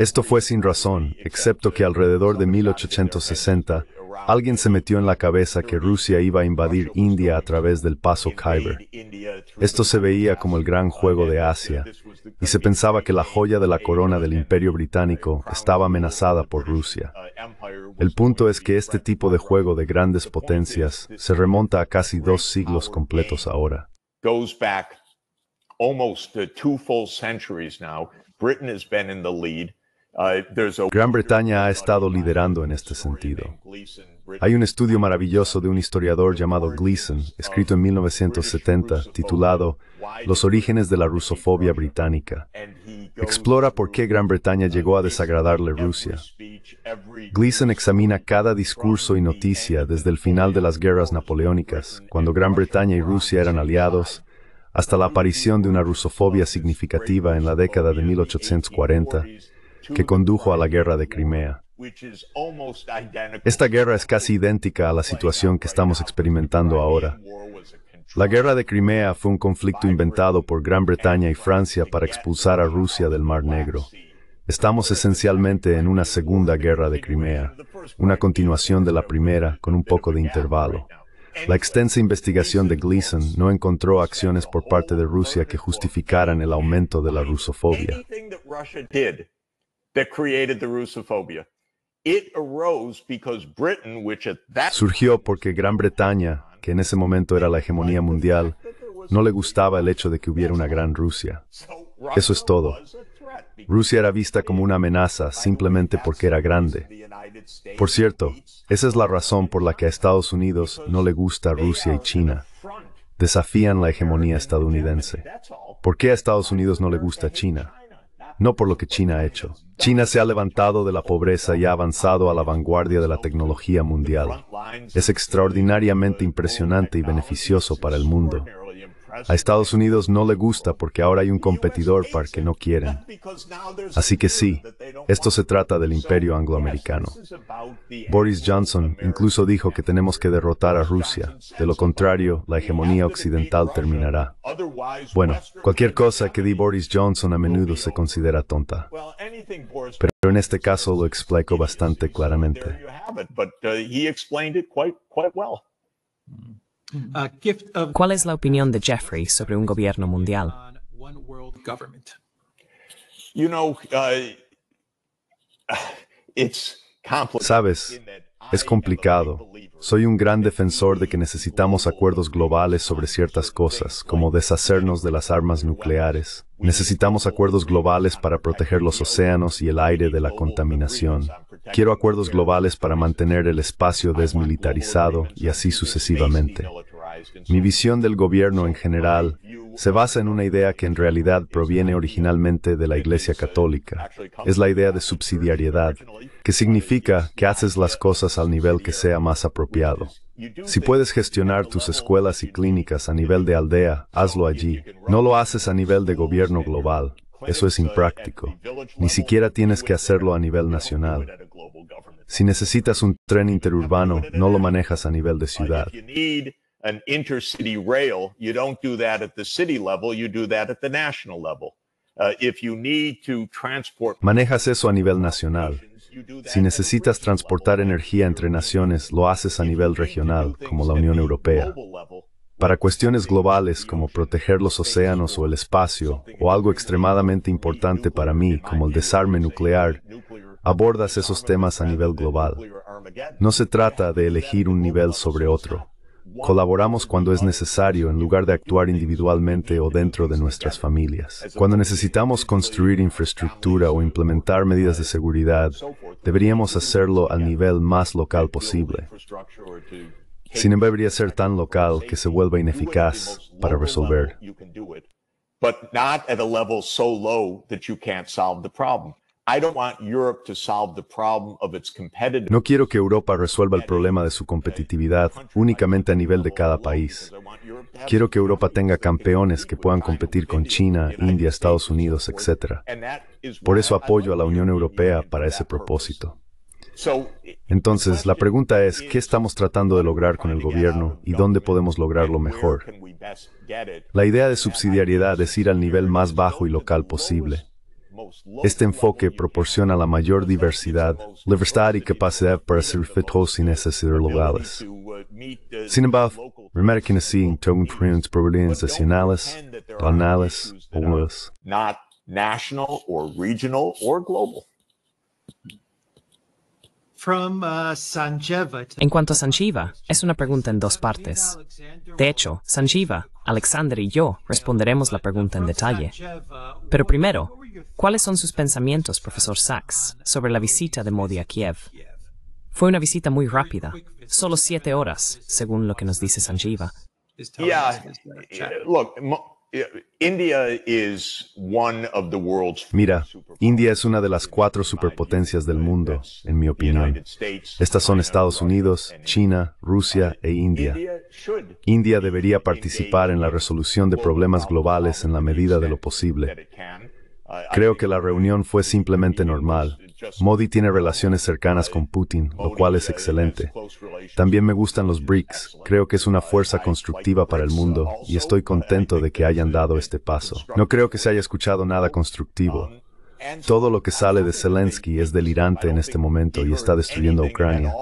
Esto fue sin razón, excepto que alrededor de 1860, alguien se metió en la cabeza que Rusia iba a invadir India a través del paso Khyber. Esto se veía como el gran juego de Asia, y se pensaba que la joya de la corona del imperio británico estaba amenazada por Rusia. El punto es que este tipo de juego de grandes potencias se remonta a casi dos siglos completos ahora. Uh, Gran Bretaña ha estado liderando en este sentido. Hay un estudio maravilloso de un historiador llamado Gleason, escrito en 1970, titulado Los orígenes de la rusofobia británica. Explora por qué Gran Bretaña llegó a desagradarle Rusia. Gleason examina cada discurso y noticia desde el final de las guerras napoleónicas, cuando Gran Bretaña y Rusia eran aliados, hasta la aparición de una rusofobia significativa en la década de 1840, que condujo a la guerra de Crimea. Esta guerra es casi idéntica a la situación que estamos experimentando ahora. La guerra de Crimea fue un conflicto inventado por Gran Bretaña y Francia para expulsar a Rusia del Mar Negro. Estamos esencialmente en una segunda guerra de Crimea, una continuación de la primera con un poco de intervalo. La extensa investigación de Gleason no encontró acciones por parte de Rusia que justificaran el aumento de la rusofobia. Surgió porque Gran Bretaña, que en ese momento era la hegemonía mundial, no le gustaba el hecho de que hubiera una gran Rusia. Eso es todo. Rusia era vista como una amenaza simplemente porque era grande. Por cierto, esa es la razón por la que a Estados Unidos no le gusta Rusia y China. Desafían la hegemonía estadounidense. ¿Por qué a Estados Unidos no le gusta China? No por lo que China ha hecho. China se ha levantado de la pobreza y ha avanzado a la vanguardia de la tecnología mundial. Es extraordinariamente impresionante y beneficioso para el mundo. A Estados Unidos no le gusta porque ahora hay un competidor para que no quieren. Así que sí, esto se trata del imperio angloamericano. Boris Johnson incluso dijo que tenemos que derrotar a Rusia, de lo contrario la hegemonía occidental terminará. Bueno, cualquier cosa que di Boris Johnson a menudo se considera tonta. Pero pero en este caso lo explico bastante claramente. ¿Cuál es la opinión de Jeffrey sobre un gobierno mundial? Uh, Sabes, es complicado. Soy un gran defensor de que necesitamos acuerdos globales sobre ciertas cosas, como deshacernos de las armas nucleares. Necesitamos acuerdos globales para proteger los océanos y el aire de la contaminación. Quiero acuerdos globales para mantener el espacio desmilitarizado y así sucesivamente. Mi visión del gobierno en general se basa en una idea que en realidad proviene originalmente de la Iglesia uh, Católica. Es la idea de subsidiariedad, que significa que haces las cosas al nivel que sea más apropiado. Si puedes gestionar tus escuelas y clínicas a nivel de aldea, hazlo allí. No lo haces a nivel de gobierno global. Eso es impráctico. Ni siquiera tienes que hacerlo a nivel nacional. Si necesitas un tren interurbano, no lo manejas a nivel de ciudad. intercity rail, you don't do that at the city level, you do Manejas eso a nivel nacional. Si necesitas transportar energía entre naciones, lo haces a nivel regional, como la Unión Europea para cuestiones globales como proteger los océanos o el espacio, o algo extremadamente importante para mí como el desarme nuclear, abordas esos temas a nivel global. No se trata de elegir un nivel sobre otro. Colaboramos cuando es necesario en lugar de actuar individualmente o dentro de nuestras familias. Cuando necesitamos construir infraestructura o implementar medidas de seguridad, deberíamos hacerlo al nivel más local posible. Sin embargo, debería ser tan local que se vuelva ineficaz para resolver. No quiero que Europa resuelva el problema de su competitividad únicamente a nivel de cada país. Quiero que Europa tenga campeones que puedan competir con China, India, Estados Unidos, etc. Por eso apoyo a la Unión Europea para ese propósito. Entonces, la pregunta es, ¿qué estamos tratando de lograr con el gobierno y dónde podemos lograrlo mejor? La idea de subsidiariedad es ir al nivel más bajo y local posible. Este enfoque proporciona la mayor diversidad, libertad y capacidad para ser efectivos y necesidades locales. Sin embargo, Remember que assim, então, temos problemas nacionales, planales o Not Uh, en cuanto a Sanjiva, es una pregunta en dos partes. De hecho, Sanjiva, Alexander y yo responderemos la pregunta en detalle. Pero primero, ¿cuáles son sus pensamientos, profesor Sachs, sobre la visita de Modi a Kiev? Fue una visita muy rápida, solo siete horas, según lo que nos dice Sanjiva. Mira, India es una de las cuatro superpotencias del mundo, en mi opinión. Estas son Estados Unidos, China, Rusia e India. India debería participar en la resolución de problemas globales en la medida de lo posible. Creo que la reunión fue simplemente normal. Modi tiene relaciones cercanas con Putin, lo cual es excelente. También me gustan los BRICS, creo que es una fuerza constructiva para el mundo y estoy contento de que hayan dado este paso. No creo que se haya escuchado nada constructivo. Todo lo que sale de Zelensky es delirante en este momento y está destruyendo a Ucrania.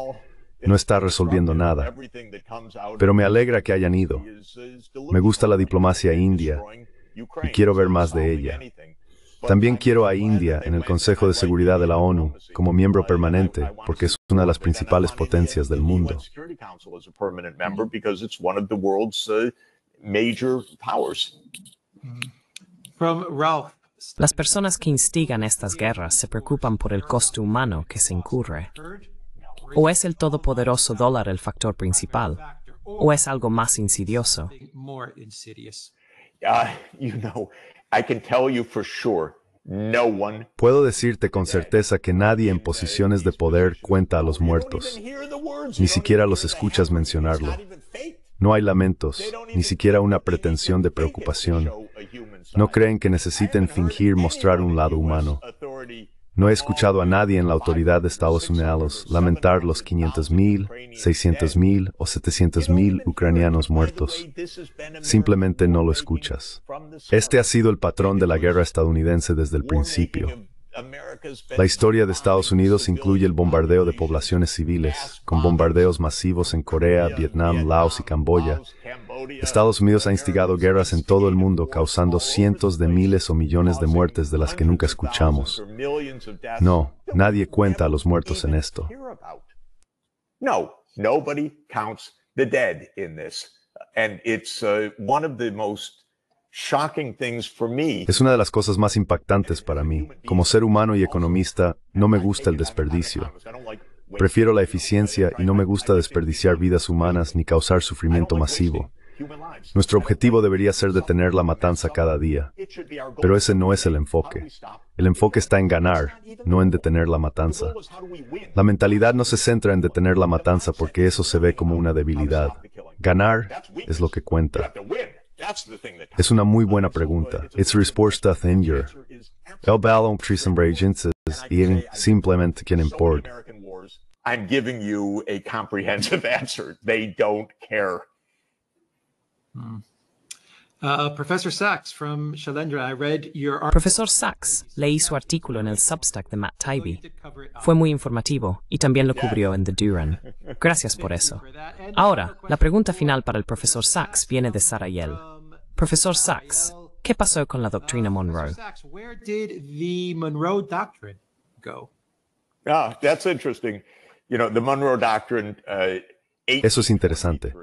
No está resolviendo nada. Pero me alegra que hayan ido. Me gusta la diplomacia india y quiero ver más de ella. También quiero a India en el Consejo de Seguridad de la ONU como miembro permanente, porque es una de las principales potencias del mundo. Las personas que instigan estas guerras se preocupan por el costo humano que se incurre. ¿O es el todopoderoso dólar el factor principal? ¿O es algo más insidioso? Puedo decirte con certeza que nadie en posiciones de poder cuenta a los muertos. Ni siquiera los escuchas mencionarlo. No hay lamentos, ni siquiera una pretensión de preocupación. No creen que necesiten fingir mostrar un lado humano. No he escuchado a nadie en la autoridad de Estados Unidos lamentar los 500.000, 600.000 o 700.000 ucranianos muertos. Simplemente no lo escuchas. Este ha sido el patrón de la guerra estadounidense desde el principio. La historia de Estados Unidos incluye el bombardeo de poblaciones civiles, con bombardeos masivos en Corea, Vietnam, Laos y Camboya. Estados Unidos ha instigado guerras en todo el mundo, causando cientos de miles o millones de muertes de las que nunca escuchamos. No, nadie cuenta a los muertos en esto. No, nobody counts the dead in this. And it's uh, one of the most es una de las cosas más impactantes para mí. Como ser humano y economista, no me gusta el desperdicio. Prefiero la eficiencia y no me gusta desperdiciar vidas humanas ni causar sufrimiento masivo. Nuestro objetivo debería ser detener la matanza cada día, pero ese no es el enfoque. El enfoque está en ganar, no en detener la matanza. La mentalidad no se centra en detener la matanza porque eso se ve como una debilidad. Ganar es lo que cuenta. Es una muy buena pregunta. una respuesta a la balão El agências e simplemente importa. I'm giving you a comprehensive *laughs* answer. They don't care. Hmm. Uh, Sachs from Shalendra, Profesor Sachs, leí su artículo en el Substack de Matt Tybee. Fue muy informativo y también lo cubrió en The Duran. Gracias por eso. Ahora, la pregunta final para el profesor Sachs viene de Sarah Yell. Profesor Sachs, ¿qué pasó con la doctrina Monroe? Ah, Eso es interesante.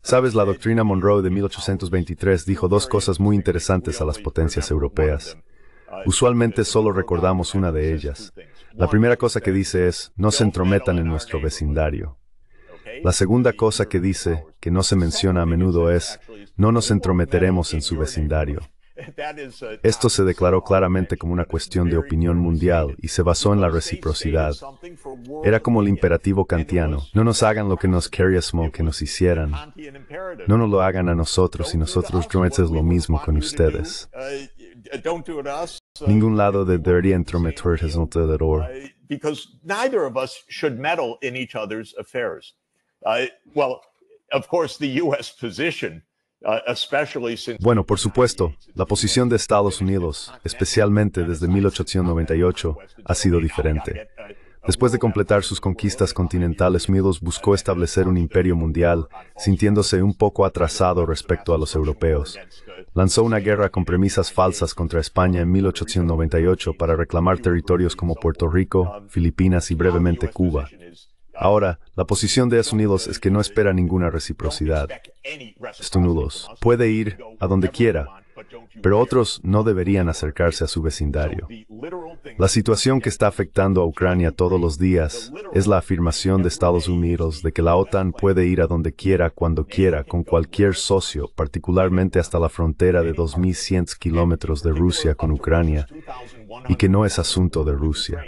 Sabes, la uh, doctrina Monroe de 1823 dijo dos cosas muy interesantes a las potencias europeas. Usualmente solo recordamos una de ellas. La primera cosa que dice es, no se entrometan en nuestro vecindario. La segunda cosa que dice, que no se menciona a menudo, es, no nos entrometeremos en su vecindario. Esto se declaró claramente como una cuestión de opinión mundial y se basó en la reciprocidad. Era como el imperativo kantiano, no nos hagan lo que nos Carrie que nos hicieran, no nos lo hagan a nosotros y nosotros no es lo mismo con ustedes. Ningún lado de Dirty entrometerse en not. Uh, bueno, por supuesto, la posición de Estados Unidos, especialmente desde 1898, ha sido diferente. Después de completar sus conquistas continentales, Unidos buscó establecer un imperio mundial, sintiéndose un poco atrasado respecto a los europeos. Lanzó una guerra con premisas falsas contra España en 1898 para reclamar territorios como Puerto Rico, Filipinas y brevemente Cuba. Ahora, la posición de Estados Unidos es que no espera ninguna reciprocidad. Estados puede ir a donde quiera, pero otros no deberían acercarse a su vecindario. La situación que está afectando a Ucrania todos los días es la afirmación de Estados Unidos de que la OTAN puede ir a donde quiera, cuando quiera, con cualquier socio, particularmente hasta la frontera de 2.100 kilómetros de Rusia con Ucrania, y que no es asunto de Rusia.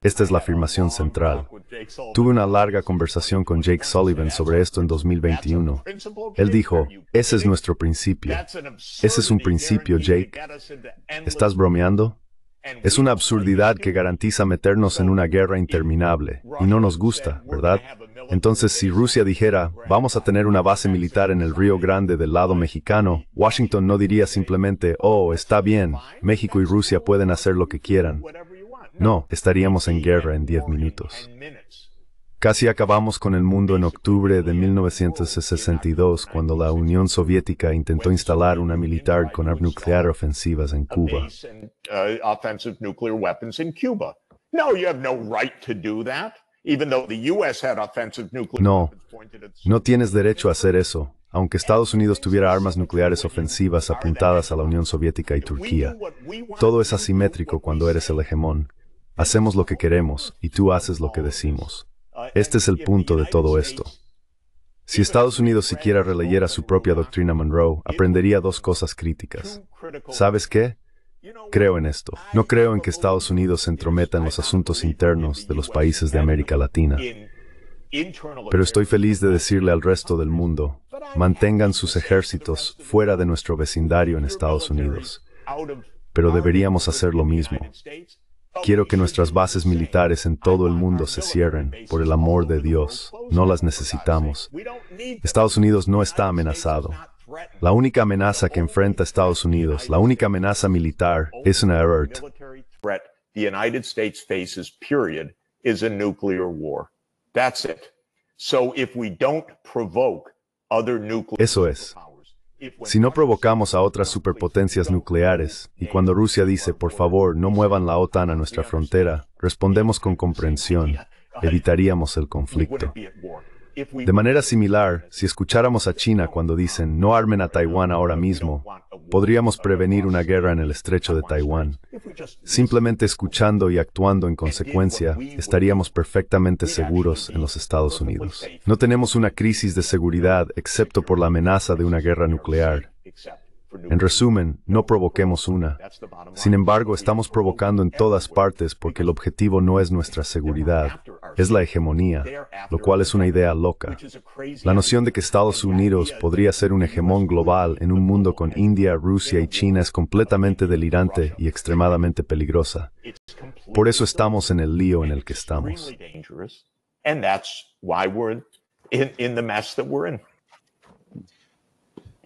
Esta es la afirmación central. Tuve una larga conversación con Jake Sullivan sobre esto en 2021. Él dijo, ese es nuestro principio. Ese es un principio, Jake. ¿Estás bromeando? Es una absurdidad que garantiza meternos en una guerra interminable. Y no nos gusta, ¿verdad? Entonces, si Rusia dijera, vamos a tener una base militar en el Río Grande del lado mexicano, Washington no diría simplemente, oh, está bien, México y Rusia pueden hacer lo que quieran. No, estaríamos en guerra en 10 minutos. Casi acabamos con el mundo en octubre de 1962 cuando la Unión Soviética intentó instalar una militar con armas nucleares ofensivas en uh, Cuba. No, you have no right to do that. No, no tienes derecho a hacer eso, aunque Estados Unidos tuviera armas nucleares ofensivas apuntadas a la Unión Soviética y Turquía. Todo es asimétrico cuando eres el hegemón. Hacemos lo que queremos y tú haces lo que decimos. Uh, este es el punto de todo esto. Si Estados Unidos siquiera releyera su propia doctrina Monroe, aprendería dos cosas críticas. ¿Sabes qué? Creo en esto. No creo en que Estados Unidos se entrometa en los asuntos internos de los países de América Latina. Pero estoy feliz de decirle al resto del mundo, mantengan sus ejércitos fuera de nuestro vecindario en Estados Unidos. Pero deberíamos hacer lo mismo. Quiero que nuestras bases militares en todo el mundo se cierren, por el amor de Dios. No las necesitamos. Estados Unidos no está amenazado. La única amenaza que enfrenta Estados Unidos, la única amenaza militar, es una error. nuclear Eso es. Si no provocamos a otras superpotencias nucleares, y cuando Rusia dice, por favor, no muevan la OTAN a nuestra frontera, respondemos con comprensión, evitaríamos el conflicto. De manera similar, si escucháramos a China cuando dicen no armen a Taiwán ahora mismo, podríamos prevenir una guerra en el estrecho de Taiwán. Simplemente escuchando y actuando en consecuencia, estaríamos perfectamente seguros en los Estados Unidos. No tenemos una crisis de seguridad excepto por la amenaza de una guerra nuclear. En resumen, no provoquemos una. Sin embargo, estamos provocando en todas partes porque el objetivo no es nuestra seguridad, es la hegemonía, lo cual es una idea loca. La noción de que Estados Unidos podría ser un hegemón global en un mundo con India, Rusia y China es completamente delirante y extremadamente peligrosa. Por eso estamos en el lío en el que estamos.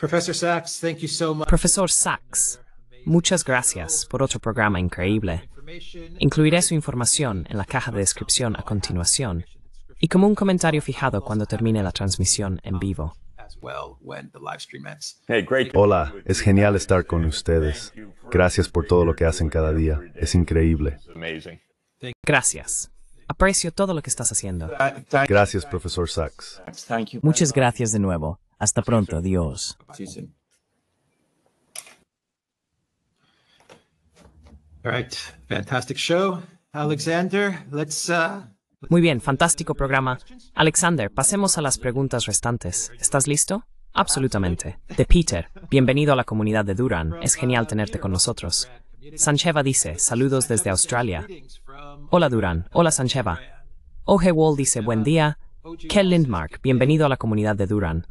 Profesor Sachs, muchas gracias por otro programa increíble. Incluiré su información en la caja de descripción a continuación y como un comentario fijado cuando termine la transmisión en vivo. Hola, es genial estar con ustedes. Gracias por todo lo que hacen cada día. Es increíble. Gracias. Aprecio todo lo que estás haciendo. Gracias, profesor Sachs. Muchas gracias de nuevo. Hasta pronto, adiós. Alexander, Muy bien, fantástico programa. Alexander, pasemos a las preguntas restantes. ¿Estás listo? Absolutamente. De Peter, bienvenido a la comunidad de Duran. Es genial tenerte con nosotros. Sancheva dice, saludos desde Australia. Hola Duran, hola Sancheva. O.G. Wall dice, buen día. Kelly Lindmark, bienvenido a la comunidad de Duran.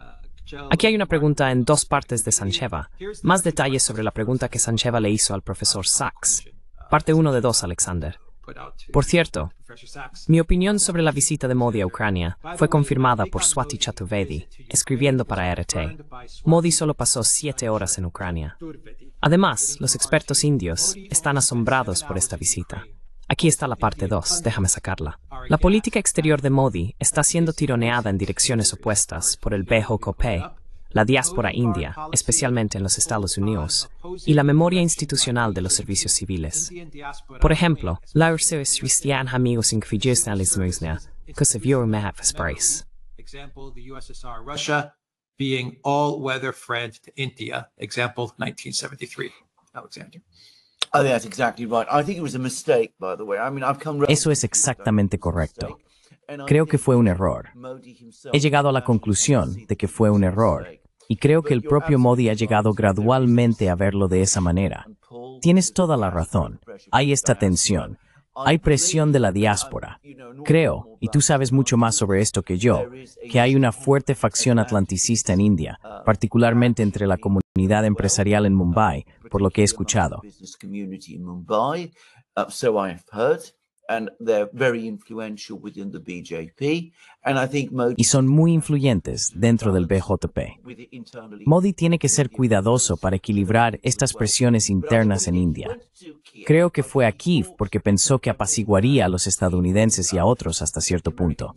Aquí hay una pregunta en dos partes de Sancheva. Más detalles sobre la pregunta que Sancheva le hizo al profesor Sachs. Parte 1 de 2, Alexander. Por cierto, mi opinión sobre la visita de Modi a Ucrania fue confirmada por Swati Chaturvedi, escribiendo para RT. Modi solo pasó siete horas en Ucrania. Además, los expertos indios están asombrados por esta visita. Aquí está la parte 2, déjame sacarla. La política exterior de Modi está siendo tironeada en direcciones opuestas por el Copé, la diáspora india, especialmente en los Estados Unidos, y la memoria institucional de los servicios civiles. Por ejemplo, la urss Amigos Example, the USSR Russia being all-weather friend to India. Example, 1973. Alexander. Eso es exactamente correcto. Creo que fue un error. He llegado a la conclusión de que fue un error. Y creo que el propio Modi ha llegado gradualmente a verlo de esa manera. Tienes toda la razón. Hay esta tensión. Hay presión de la diáspora. Creo, y tú sabes mucho más sobre esto que yo, que hay una fuerte facción atlanticista en India, particularmente entre la comunidad empresarial en Mumbai, por lo que he escuchado y son muy influyentes dentro del BJP. Modi tiene que ser cuidadoso para equilibrar estas presiones internas en India. Creo que fue a Kiev porque pensó que apaciguaría a los estadounidenses y a otros hasta cierto punto.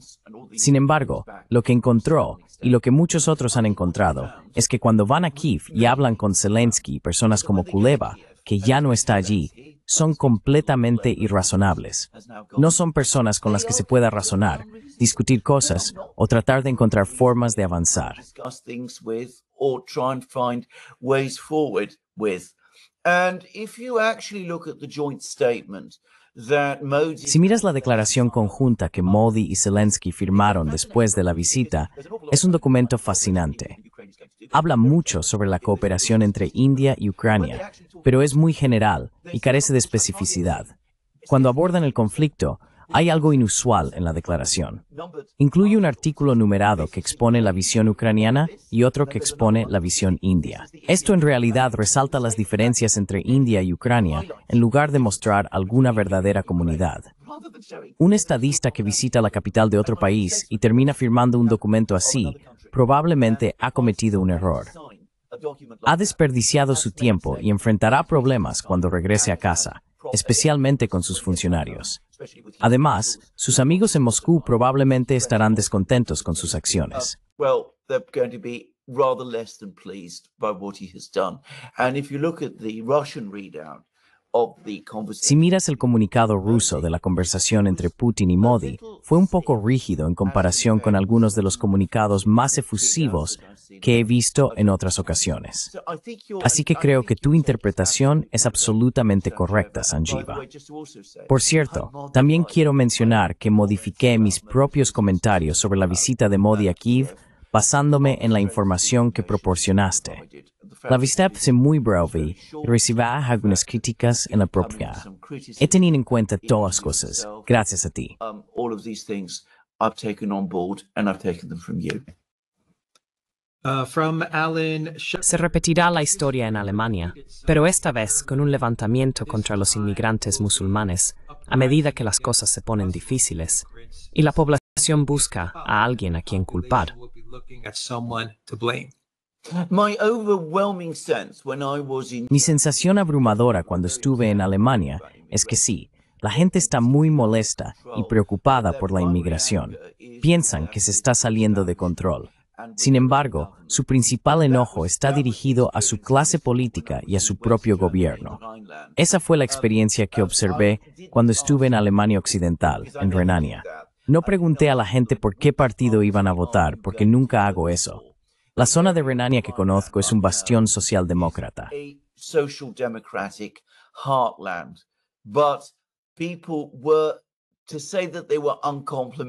Sin embargo, lo que encontró y lo que muchos otros han encontrado es que cuando van a Kiev y hablan con Zelensky, personas como Kuleva, que ya no está allí, son completamente irrazonables. No son personas con las que se pueda razonar, discutir cosas o tratar de encontrar formas de avanzar. And if you actually look at the joint statement, si miras la declaración conjunta que Modi y Zelensky firmaron después de la visita, es un documento fascinante. Habla mucho sobre la cooperación entre India y Ucrania, pero es muy general y carece de especificidad. Cuando abordan el conflicto, hay algo inusual en la declaración. Incluye un artículo numerado que expone la visión ucraniana y otro que expone la visión india. Esto en realidad resalta las diferencias entre India y Ucrania en lugar de mostrar alguna verdadera comunidad. Un estadista que visita la capital de otro país y termina firmando un documento así probablemente ha cometido un error. Ha desperdiciado su tiempo y enfrentará problemas cuando regrese a casa, especialmente con sus funcionarios. Además, sus amigos en Moscú probablemente estarán descontentos con sus acciones. Uh, rather less than pleased by what he has done. And if you look at the Russian readout, si miras el comunicado ruso de la conversación entre Putin y Modi, fue un poco rígido en comparación con algunos de los comunicados más efusivos que he visto en otras ocasiones. Así que creo que tu interpretación es absolutamente correcta, Sanjiva. Por cierto, también quiero mencionar que modifiqué mis propios comentarios sobre la visita de Modi a Kiev basándome en la información que proporcionaste. La vista es muy breve y recibí algunas críticas en la propia. He tenido en cuenta todas las cosas, gracias a ti. Se repetirá la historia en Alemania, pero esta vez con un levantamiento contra los inmigrantes musulmanes a medida que las cosas se ponen difíciles y la población busca a alguien a quien culpar. Mi sensación abrumadora cuando estuve en Alemania es que sí, la gente está muy molesta y preocupada por la inmigración. Piensan que se está saliendo de control. Sin embargo, su principal enojo está dirigido a su clase política y a su propio gobierno. Esa fue la uh, experiencia que observé cuando estuve en Alemania Occidental, en Renania. No pregunté a la gente por qué partido iban a votar, porque nunca hago eso. La zona de Renania que conozco es un bastión socialdemócrata.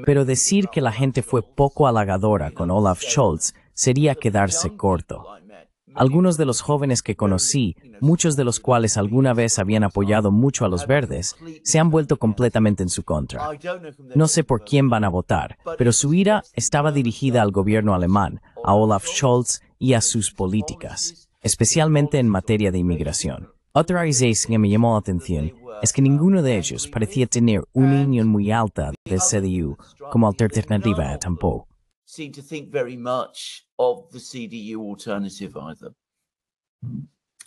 Pero decir que la gente fue poco halagadora con Olaf Scholz sería quedarse corto. Algunos de los jóvenes que conocí, muchos de los cuales alguna vez habían apoyado mucho a los verdes, se han vuelto completamente en su contra. No sé por quién van a votar, pero su ira estaba dirigida al gobierno alemán, a Olaf Scholz y a sus políticas, especialmente en materia de inmigración. Otra idea que me llamó la atención es que ninguno de ellos parecía tener una unión muy alta del CDU como alternativa a seem to think very much of the CDU alternative either.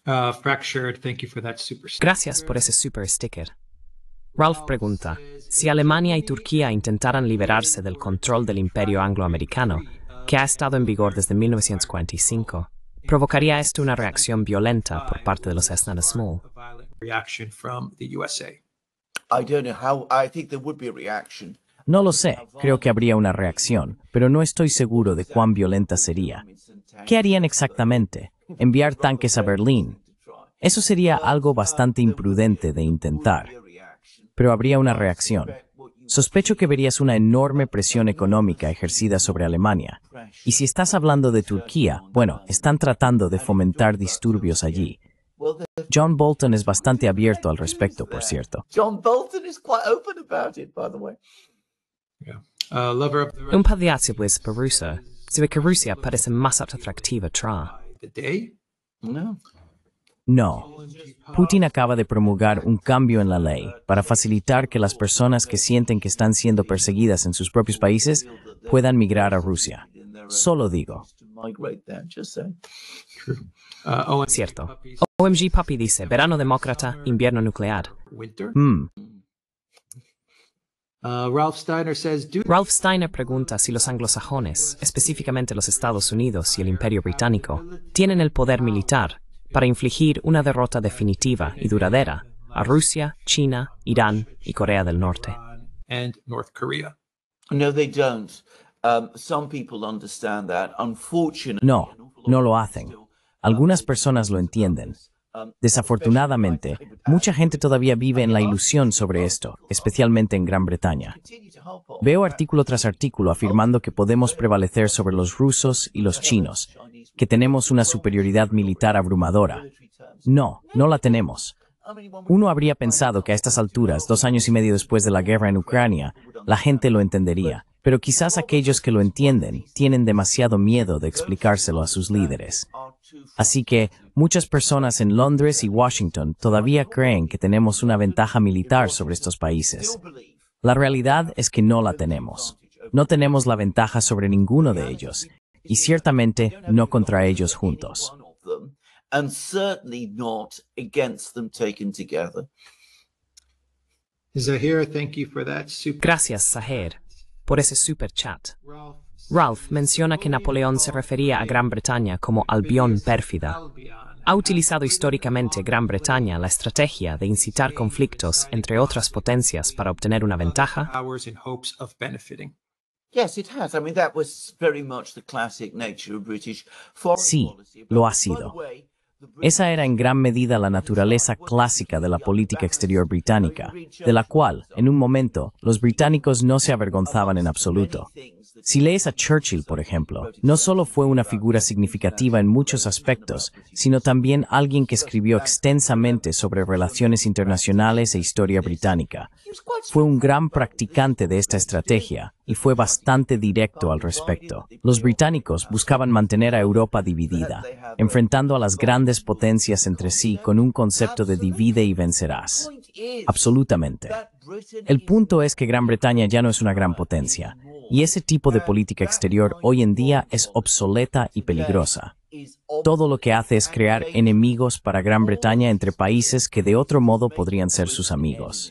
Uh, fractured, thank you for that super sticker. Gracias por ese super sticker. Ralph pregunta, si Alemania y Turquía intentaran liberarse del control del imperio angloamericano, que ha estado en vigor desde 1945, ¿provocaría esto una reacción violenta por parte de los Esnada Small? I don't know how, I think there would be a reaction. No lo sé, creo que habría una reacción, pero no estoy seguro de cuán violenta sería. ¿Qué harían exactamente? ¿Enviar tanques a Berlín? Eso sería algo bastante imprudente de intentar. Pero habría una reacción. Sospecho que verías una enorme presión económica ejercida sobre Alemania. Y si estás hablando de Turquía, bueno, están tratando de fomentar disturbios allí. John Bolton es bastante abierto al respecto, por cierto. John Bolton Uh, un par de Rusia, se ve que Rusia parece más atractiva tra. No. Putin acaba de promulgar un cambio en la ley para facilitar que las personas que sienten que están siendo perseguidas en sus propios países puedan migrar a Rusia. Solo digo. Uh, Cierto. OMG Papi dice, verano demócrata, invierno nuclear. Mm. Uh, Ralph, Steiner pregunta si los anglosajones, específicamente los Estados Unidos y el Imperio Británico, tienen el poder militar para infligir una derrota definitiva y duradera a Rusia, China, Irán y Corea del Norte. no, no lo hacen. Algunas personas lo entienden, Desafortunadamente, mucha gente todavía vive en la ilusión sobre esto, especialmente en Gran Bretaña. Veo artículo tras artículo afirmando que podemos prevalecer sobre los rusos y los chinos, que tenemos una superioridad militar abrumadora. No, no la tenemos. Uno habría pensado que a estas alturas, dos años y medio después de la guerra en Ucrania, la gente lo entendería, pero quizás aquellos que lo entienden tienen demasiado miedo de explicárselo a sus líderes. Así que muchas personas en Londres y Washington todavía creen que tenemos una ventaja militar sobre estos países. La realidad es que no la tenemos. No tenemos la ventaja sobre ninguno de ellos, y ciertamente no contra ellos juntos. Gracias, Saher por ese super chat. Ralph menciona que Napoleón se refería a Gran Bretaña como Albión pérfida. Ha utilizado históricamente Gran Bretaña la estrategia de incitar conflictos entre otras potencias para obtener una ventaja. Sí, lo ha sido. Esa era en gran medida la naturaleza clásica de la política exterior británica, de la cual, en un momento, los británicos no se avergonzaban en absoluto. Si lees a Churchill, por ejemplo, no solo fue una figura significativa en muchos aspectos, sino también alguien que escribió extensamente sobre relaciones internacionales e historia británica. Fue un gran practicante de esta estrategia y fue bastante directo al respecto. Los británicos buscaban mantener a Europa dividida, enfrentando a las grandes potencias entre sí con un concepto de divide y vencerás. Absolutamente. El punto es que Gran Bretaña ya no es una gran potencia, y ese tipo de política exterior hoy en día es obsoleta y peligrosa. Todo lo que hace es crear enemigos para Gran Bretaña entre países que de otro modo podrían ser sus amigos.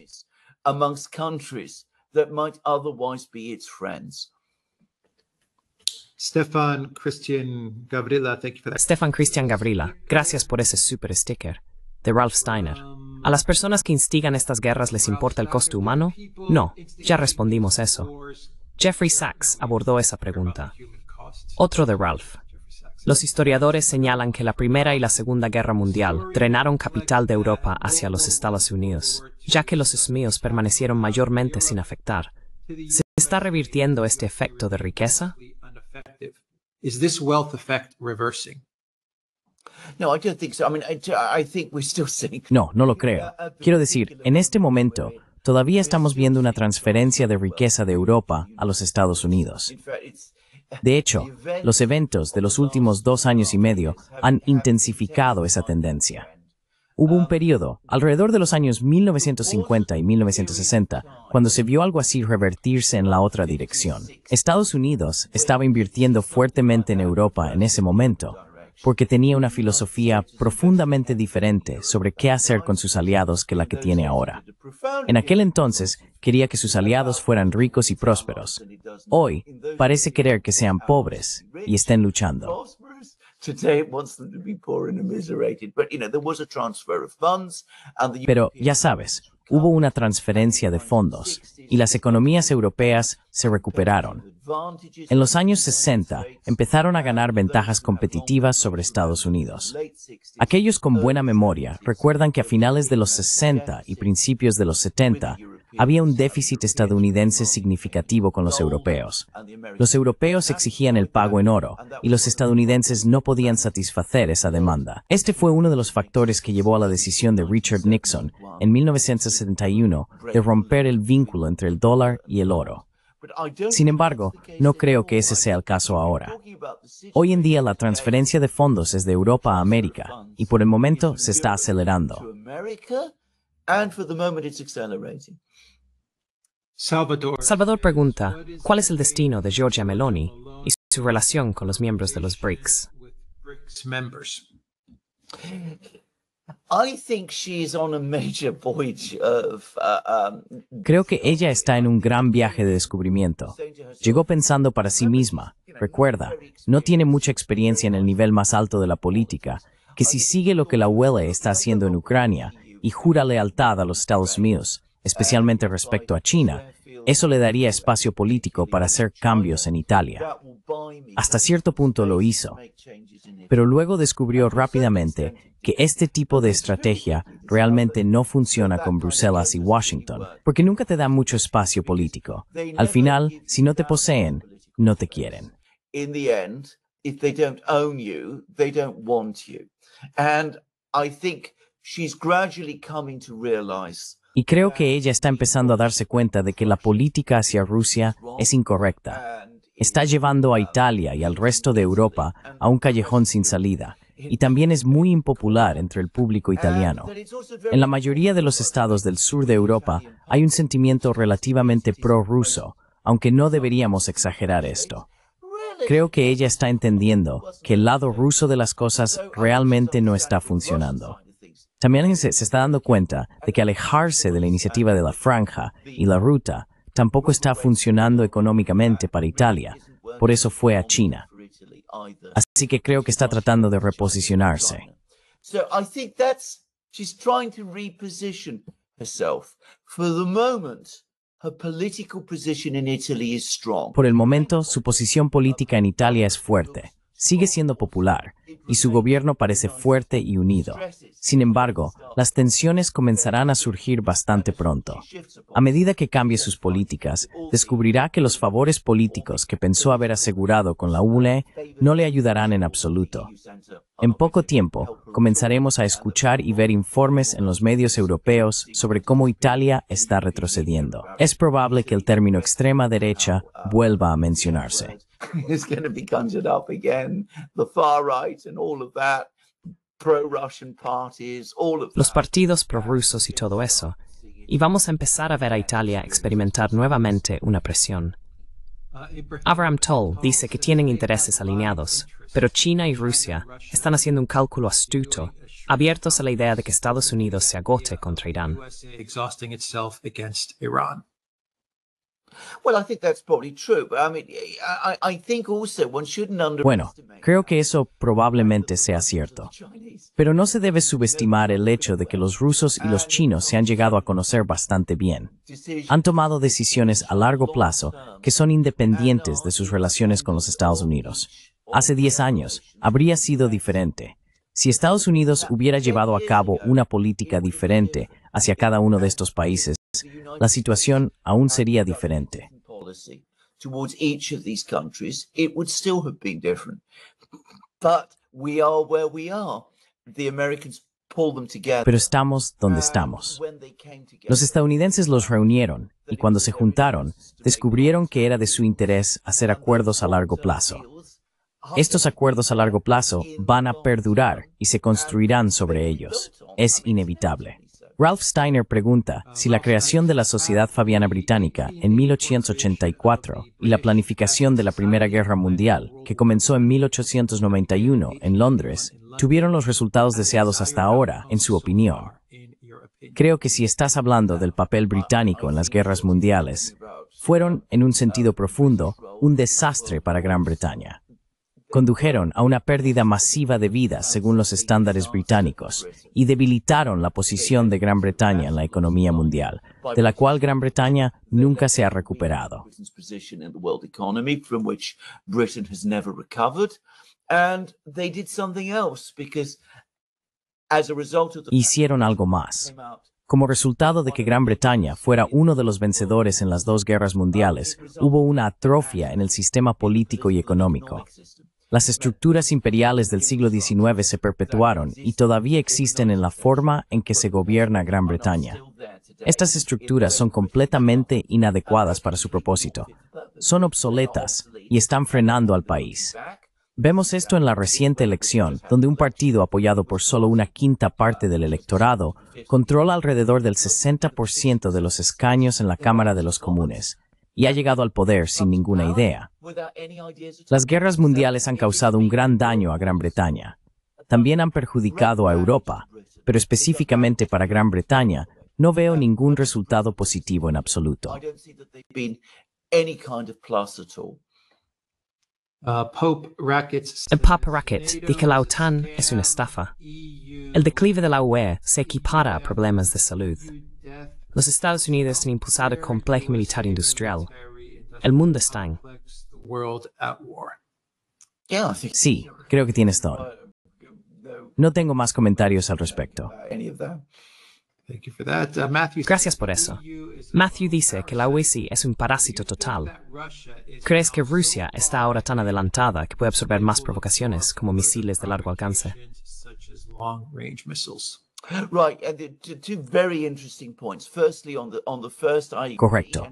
Stefan Christian Gavrila, gracias por ese super sticker de Ralph Steiner. ¿A las personas que instigan estas guerras les importa el costo humano? No, ya respondimos eso. Jeffrey Sachs abordó esa pregunta. Otro de Ralph. Los historiadores señalan que la Primera y la Segunda Guerra Mundial drenaron capital de Europa hacia los Estados Unidos, ya que los esmíos permanecieron mayormente sin afectar. ¿Se está revirtiendo este efecto de riqueza? No, no lo creo. Quiero decir, en este momento, todavía estamos viendo una transferencia de riqueza de Europa a los Estados Unidos. De hecho, los eventos de los últimos dos años y medio han intensificado esa tendencia. Hubo un periodo, alrededor de los años 1950 y 1960, cuando se vio algo así revertirse en la otra dirección. Estados Unidos estaba invirtiendo fuertemente en Europa en ese momento, porque tenía una filosofía profundamente diferente sobre qué hacer con sus aliados que la que tiene ahora. En aquel entonces quería que sus aliados fueran ricos y prósperos. Hoy parece querer que sean pobres y estén luchando. Pero ya sabes, hubo una transferencia de fondos y las economías europeas se recuperaron en los años 60 empezaron a ganar ventajas competitivas sobre Estados Unidos. Aquellos con buena memoria recuerdan que a finales de los 60 y principios de los 70 había un déficit estadounidense significativo con los europeos. Los europeos exigían el pago en oro y los estadounidenses no podían satisfacer esa demanda. Este fue uno de los factores que llevó a la decisión de Richard Nixon en 1971 de romper el vínculo entre el dólar y el oro. Sin embargo, no creo que ese sea el caso ahora. Hoy en día la transferencia de fondos es de Europa a América y por el momento se está acelerando. Salvador pregunta, ¿cuál es el destino de Giorgia Meloni y su relación con los miembros de los BRICS? Creo que ella está en un gran viaje de descubrimiento. Llegó pensando para sí misma. Recuerda, no tiene mucha experiencia en el nivel más alto de la política, que si sigue lo que la UELE está haciendo en Ucrania y jura lealtad a los Estados Unidos, especialmente respecto a China, eso le daría espacio político para hacer cambios en Italia. Hasta cierto punto lo hizo, pero luego descubrió rápidamente que este tipo de estrategia realmente no funciona con Bruselas y Washington, porque nunca te da mucho espacio político. Al final, si no te poseen, no te quieren. And I think she's gradually coming to realize y creo que ella está empezando a darse cuenta de que la política hacia Rusia es incorrecta. Está llevando a Italia y al resto de Europa a un callejón sin salida y también es muy impopular entre el público italiano. En la mayoría de los estados del sur de Europa hay un sentimiento relativamente prorruso, aunque no deberíamos exagerar esto. Creo que ella está entendiendo que el lado ruso de las cosas realmente no está funcionando. También se, está dando cuenta de que alejarse de la iniciativa de la franja y la ruta tampoco está funcionando económicamente para Italia, por eso fue a China. Así que creo que está tratando de reposicionarse. Por el momento, su posición política en Italia es fuerte sigue siendo popular y su gobierno parece fuerte y unido. Sin embargo, las tensiones comenzarán a surgir bastante pronto. A medida que cambie sus políticas, descubrirá que los favores políticos que pensó haber asegurado con la ULE no le ayudarán en absoluto. En poco tiempo, comenzaremos a escuchar y ver informes en los medios europeos sobre cómo Italia está retrocediendo. Es probable que el término extrema derecha vuelva a mencionarse. Los partidos prorrusos y todo eso. Y vamos a empezar a ver a Italia experimentar nuevamente una presión. Abraham Toll dice que tienen intereses alineados, pero China y Rusia están haciendo un cálculo astuto, abiertos a la idea de que Estados Unidos se agote contra Irán. Bueno, creo que eso probablemente sea cierto. Pero no se debe subestimar el hecho de que los rusos y los chinos se han llegado a conocer bastante bien. Han tomado decisiones a largo plazo que son independientes de sus relaciones con los Estados Unidos. Hace 10 años habría sido diferente. Si Estados Unidos hubiera llevado a cabo una política diferente hacia cada uno de estos países, la situación aún sería diferente. Pero estamos donde estamos. Los estadounidenses los reunieron y cuando se juntaron, descubrieron que era de su interés hacer acuerdos a largo plazo. Estos acuerdos a largo plazo van a perdurar y se construirán sobre ellos. Es inevitable. Ralph Steiner pregunta si la creación de la Sociedad Fabiana Británica en 1884 y la planificación de la Primera Guerra Mundial, que comenzó en 1891 en Londres, tuvieron los resultados deseados hasta ahora, en su opinión. Creo que si estás hablando del papel británico en las guerras mundiales, fueron, en un sentido profundo, un desastre para Gran Bretaña condujeron a una pérdida masiva de vidas según los estándares británicos y debilitaron la posición de Gran Bretaña en la economía mundial, de la cual Gran Bretaña nunca se ha recuperado. Hicieron algo más. Como resultado de que Gran Bretaña fuera uno de los vencedores en las dos guerras mundiales, hubo una atrofia en el sistema político y económico. Las estructuras imperiales del siglo XIX se perpetuaron y todavía existen en la forma en que se gobierna Gran Bretaña. Estas estructuras son completamente inadecuadas para su propósito. Son obsoletas y están frenando al país. Vemos esto en la reciente elección, donde un partido apoyado por solo una quinta parte del electorado controla alrededor del 60% de los escaños en la Cámara de los Comunes y ha llegado al poder sin ninguna idea. Las guerras mundiales han causado un gran daño a Gran Bretaña. También han perjudicado a Europa, pero específicamente para Gran Bretaña no veo ningún resultado positivo en absoluto. Uh, El Papa Racket dice que la OTAN es una estafa. El declive de la UE se equipara a problemas de salud. Los Estados Unidos han impulsado complejo militar industrial. El mundo está en... Sí, creo que tienes todo. No tengo más comentarios al respecto. Uh, Gracias por eso. Matthew dice que la OEC es un parásito total. ¿Crees que Rusia está ahora tan adelantada que puede absorber más provocaciones como misiles de largo alcance? Correcto.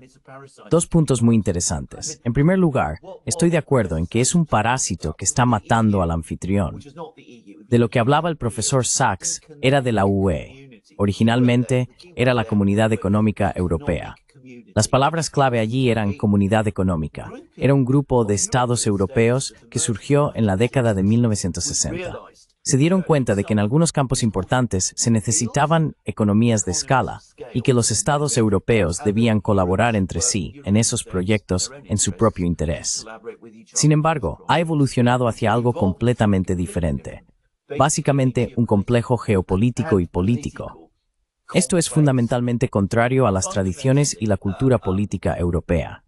Dos puntos muy interesantes. En primer lugar, estoy de acuerdo en que es un parásito que está matando al anfitrión. E de lo que hablaba el profesor Sachs era de la UE. E. Originalmente era la Comunidad Económica Europea. Las palabras clave allí eran comunidad económica. Era un grupo de estados europeos que surgió en la década de 1960 se dieron cuenta de que en algunos campos importantes se necesitaban economías de escala y que los estados europeos debían colaborar entre sí en esos proyectos en su propio interés. Sin embargo, ha evolucionado hacia algo completamente diferente, básicamente un complejo geopolítico y político. Esto es fundamentalmente contrario a las tradiciones y la cultura política europea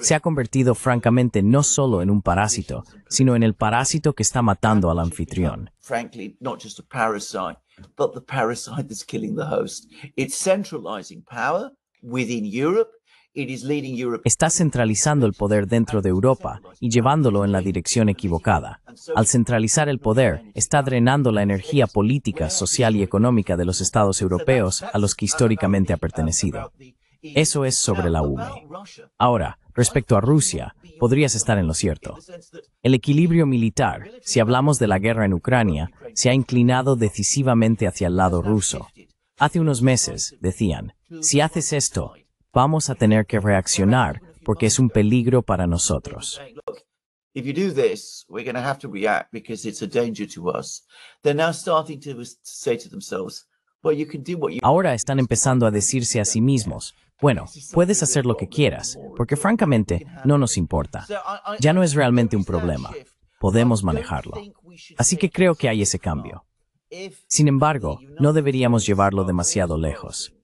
se ha convertido francamente no solo en un parásito, sino en el parásito que está matando al anfitrión. Está centralizando el poder dentro de Europa y llevándolo en la dirección equivocada. Al centralizar el poder, está drenando la energía política, social y económica de los estados europeos a los que históricamente ha pertenecido. Eso es sobre la U. E. Ahora, respecto a Rusia, podrías estar en lo cierto. El equilibrio militar, si hablamos de la guerra en Ucrania, se ha inclinado decisivamente hacia el lado ruso. Hace unos meses, decían, si haces esto, vamos a tener que reaccionar porque es un peligro para nosotros. Ahora están empezando a decirse a sí mismos, bueno, puedes hacer lo que quieras, porque francamente no nos importa. Ya no es realmente un problema. Podemos manejarlo. Así que creo que hay ese cambio. Sin embargo, no deberíamos llevarlo demasiado lejos.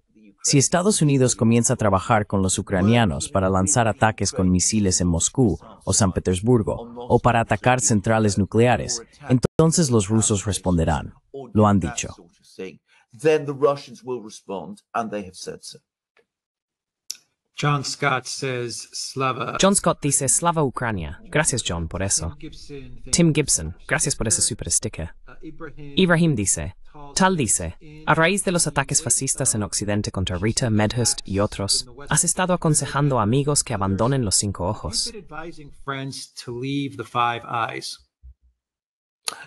Si Estados Unidos comienza a trabajar con los ucranianos para lanzar ataques con misiles en Moscú o San Petersburgo, o para atacar centrales nucleares, entonces los rusos responderán. Lo han dicho. John Scott, says, Slava. John Scott dice Slava Ucrania. Gracias, John, por eso. Tim Gibson, gracias por ese super sticker. Uh, Ibrahim dice, Tal dice, a raíz de los ataques fascistas en Occidente contra Rita, Medhurst y otros, has estado aconsejando a amigos que abandonen los cinco ojos.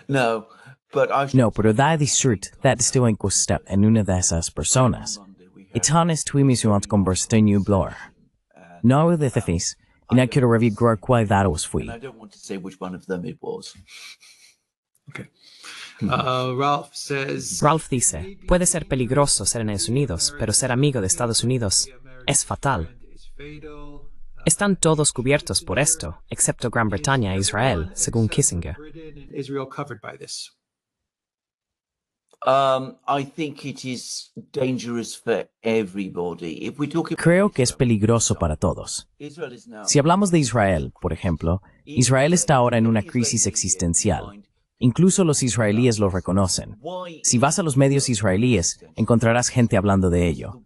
No, pero da Dadi verdad that estoy en en una de esas personas. It's honest twee misionaat kon barstenju blor. Nou de thefis, in a kira revi Y no quiero fui. I don't want to say which one of them it was. okay. Uh, Ralph, says, Ralph dice, puede ser peligroso ser en Estados Unidos, pero ser amigo de Estados Unidos es fatal. Están todos cubiertos por esto, excepto Gran Bretaña e Israel, según Kissinger. Israel Um, Creo que es peligroso para todos. Si hablamos de Israel, por ejemplo, Israel está ahora en una crisis existencial. Incluso los israelíes lo reconocen. Si vas a los medios israelíes, encontrarás gente hablando de ello.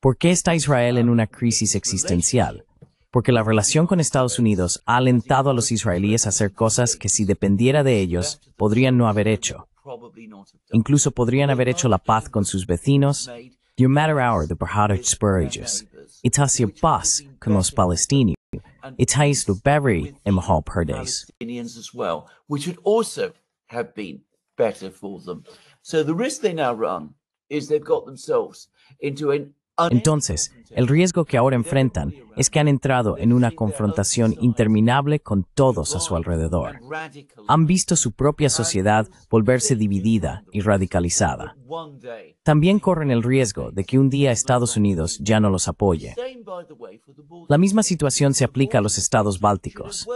¿Por qué está Israel en una crisis existencial? Porque la relación con Estados Unidos ha alentado a los israelíes a hacer cosas que si dependiera de ellos, podrían no haber hecho. Incluso podrían haber hecho la paz con sus vecinos. No matter hour the de behartig spurridges. Itasia bus con los palestinos. Itais lo berry in mahal perdes. as well, which would also have been better for them. So the risk they now run is they've got themselves into an Entonces, el riesgo que ahora enfrentan es que han entrado en una confrontación interminable con todos a su alrededor. Han visto su propia sociedad volverse dividida y radicalizada. También corren el riesgo de que un día Estados Unidos ya no los apoye. La misma situación se aplica a los estados bálticos.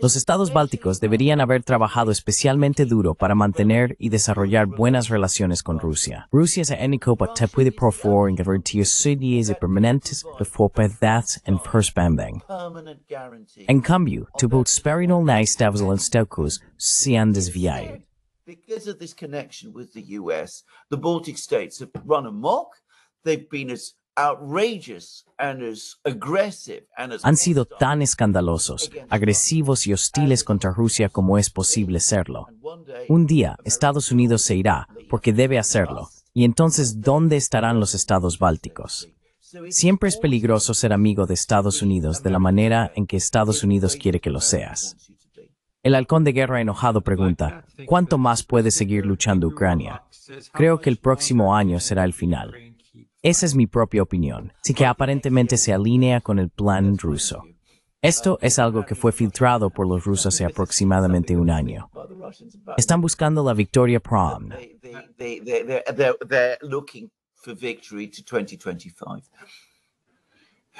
Los estados bálticos deberían haber trabajado especialmente duro para mantener y desarrollar buenas relaciones con Rusia. Rusia se enigó para te puede de en garantías serias y permanentes de forpedats en En cambio, tu bult esperar un se han desviado. Because of this connection with the US, the Baltic states have run amok. They've been as han sido tan escandalosos, agresivos y hostiles contra Rusia como es posible serlo. Un día Estados Unidos se irá, porque debe hacerlo, y entonces ¿dónde estarán los estados bálticos? Siempre es peligroso ser amigo de Estados Unidos de la manera en que Estados Unidos quiere que lo seas. El halcón de guerra enojado pregunta, ¿cuánto más puede seguir luchando Ucrania? Creo que el próximo año será el final. Esa es mi propia opinión, sí que aparentemente se alinea con el plan ruso. Esto es algo que fue filtrado por los rusos hace aproximadamente un año. Están buscando la victoria prom.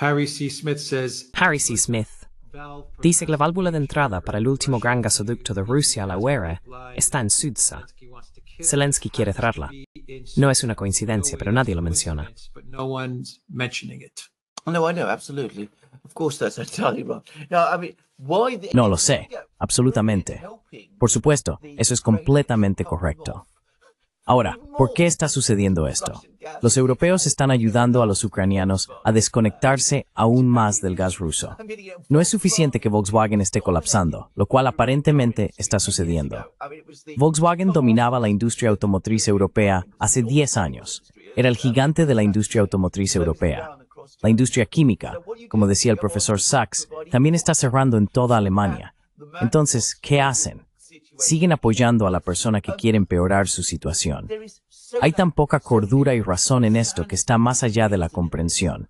Harry C. Smith dice que la válvula de entrada para el último gran gasoducto de Rusia a la UERA está en Sudsa, Zelensky quiere cerrarla. No es una coincidencia, pero nadie lo menciona. No lo sé, absolutamente. Por supuesto, eso es completamente correcto. Ahora, ¿por qué está sucediendo esto? Los europeos están ayudando a los ucranianos a desconectarse aún más del gas ruso. No es suficiente que Volkswagen esté colapsando, lo cual aparentemente está sucediendo. Volkswagen dominaba la industria automotriz europea hace 10 años. Era el gigante de la industria automotriz europea. La industria química, como decía el profesor Sachs, también está cerrando en toda Alemania. Entonces, ¿qué hacen? siguen apoyando a la persona que quiere empeorar su situación. Hay tan poca cordura y razón en esto que está más allá de la comprensión.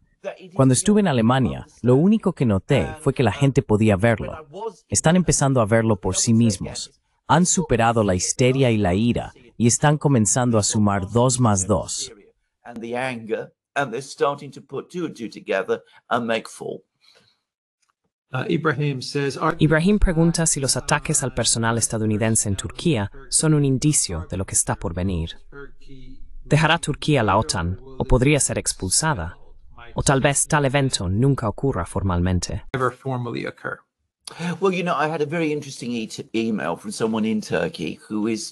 Cuando estuve en Alemania, lo único que noté fue que la gente podía verlo. Están empezando a verlo por sí mismos. Han superado la histeria y la ira y están comenzando a sumar dos más dos. Ah, Ibrahim pregunta si los ataques al personal estadounidense en Turquía son un indicio de lo que está por venir. ¿Dejará Turquía la OTAN o podría ser expulsada? O tal vez tal evento nunca ocurra formalmente.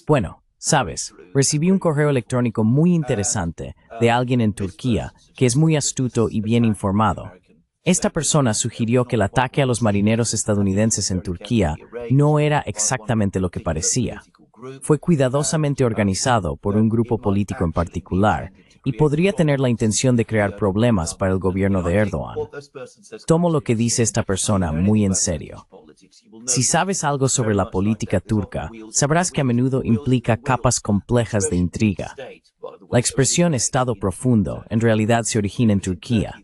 Bueno, sabes, recibí un correo electrónico muy interesante de alguien en Turquía que es muy astuto y bien informado esta persona sugirió que el ataque a los marineros estadounidenses en Turquía no era exactamente lo que parecía. Fue cuidadosamente organizado por un grupo político en particular y podría tener la intención de crear problemas para el gobierno de Erdogan. Tomo lo que dice esta persona muy en serio. Si sabes algo sobre la política turca, sabrás que a menudo implica capas complejas de intriga. La expresión Estado profundo en realidad se origina en Turquía,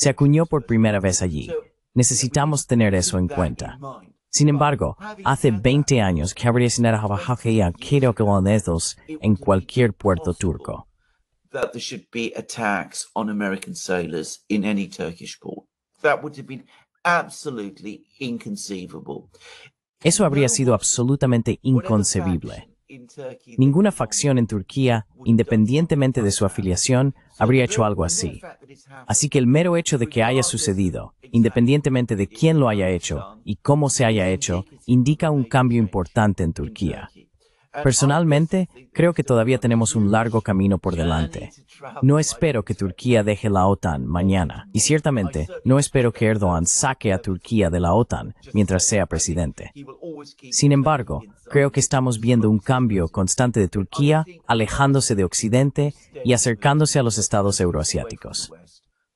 se acuñó por primera vez allí. Necesitamos tener eso en cuenta. Sin embargo, hace 20 años que habría sin a en cualquier puerto turco. Eso habría sido absolutamente inconcebible. Ninguna facción en Turquía, independientemente de su afiliación, habría hecho algo así. Así que el mero hecho de que haya sucedido, independientemente de quién lo haya hecho y cómo se haya hecho, indica un cambio importante en Turquía. Personalmente, creo que todavía tenemos un largo camino por delante. No espero que Turquía deje la OTAN mañana, y ciertamente no espero que Erdogan saque a Turquía de la OTAN mientras sea presidente. Sin embargo, creo que estamos viendo un cambio constante de Turquía alejándose de Occidente y acercándose a los estados euroasiáticos.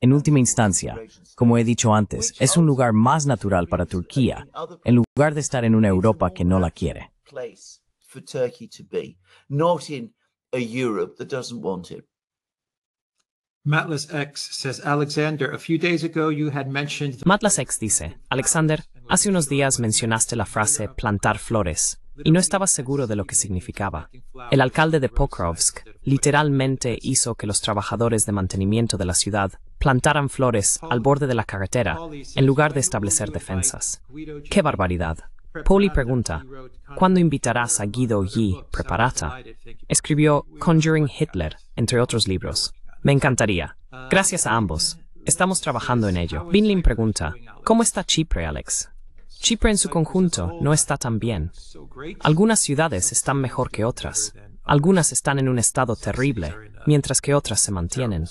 En última instancia, como he dicho antes, es un lugar más natural para Turquía, en lugar de estar en una Europa que no la quiere. Matlas X dice, Alexander, hace unos días mencionaste la frase plantar flores y no estaba seguro de lo que significaba. El alcalde de Pokrovsk literalmente hizo que los trabajadores de mantenimiento de la ciudad plantaran flores al borde de la carretera en lugar de establecer defensas. ¡Qué barbaridad! Pauli pregunta, ¿cuándo invitarás a Guido Yi Preparata? Escribió Conjuring Hitler, entre otros libros. Me encantaría. Gracias a ambos. Estamos trabajando en ello. Binlin pregunta, ¿cómo está Chipre, Alex? Chipre en su conjunto no está tan bien. Algunas ciudades están mejor que otras. Algunas están en un estado terrible, mientras que otras se mantienen.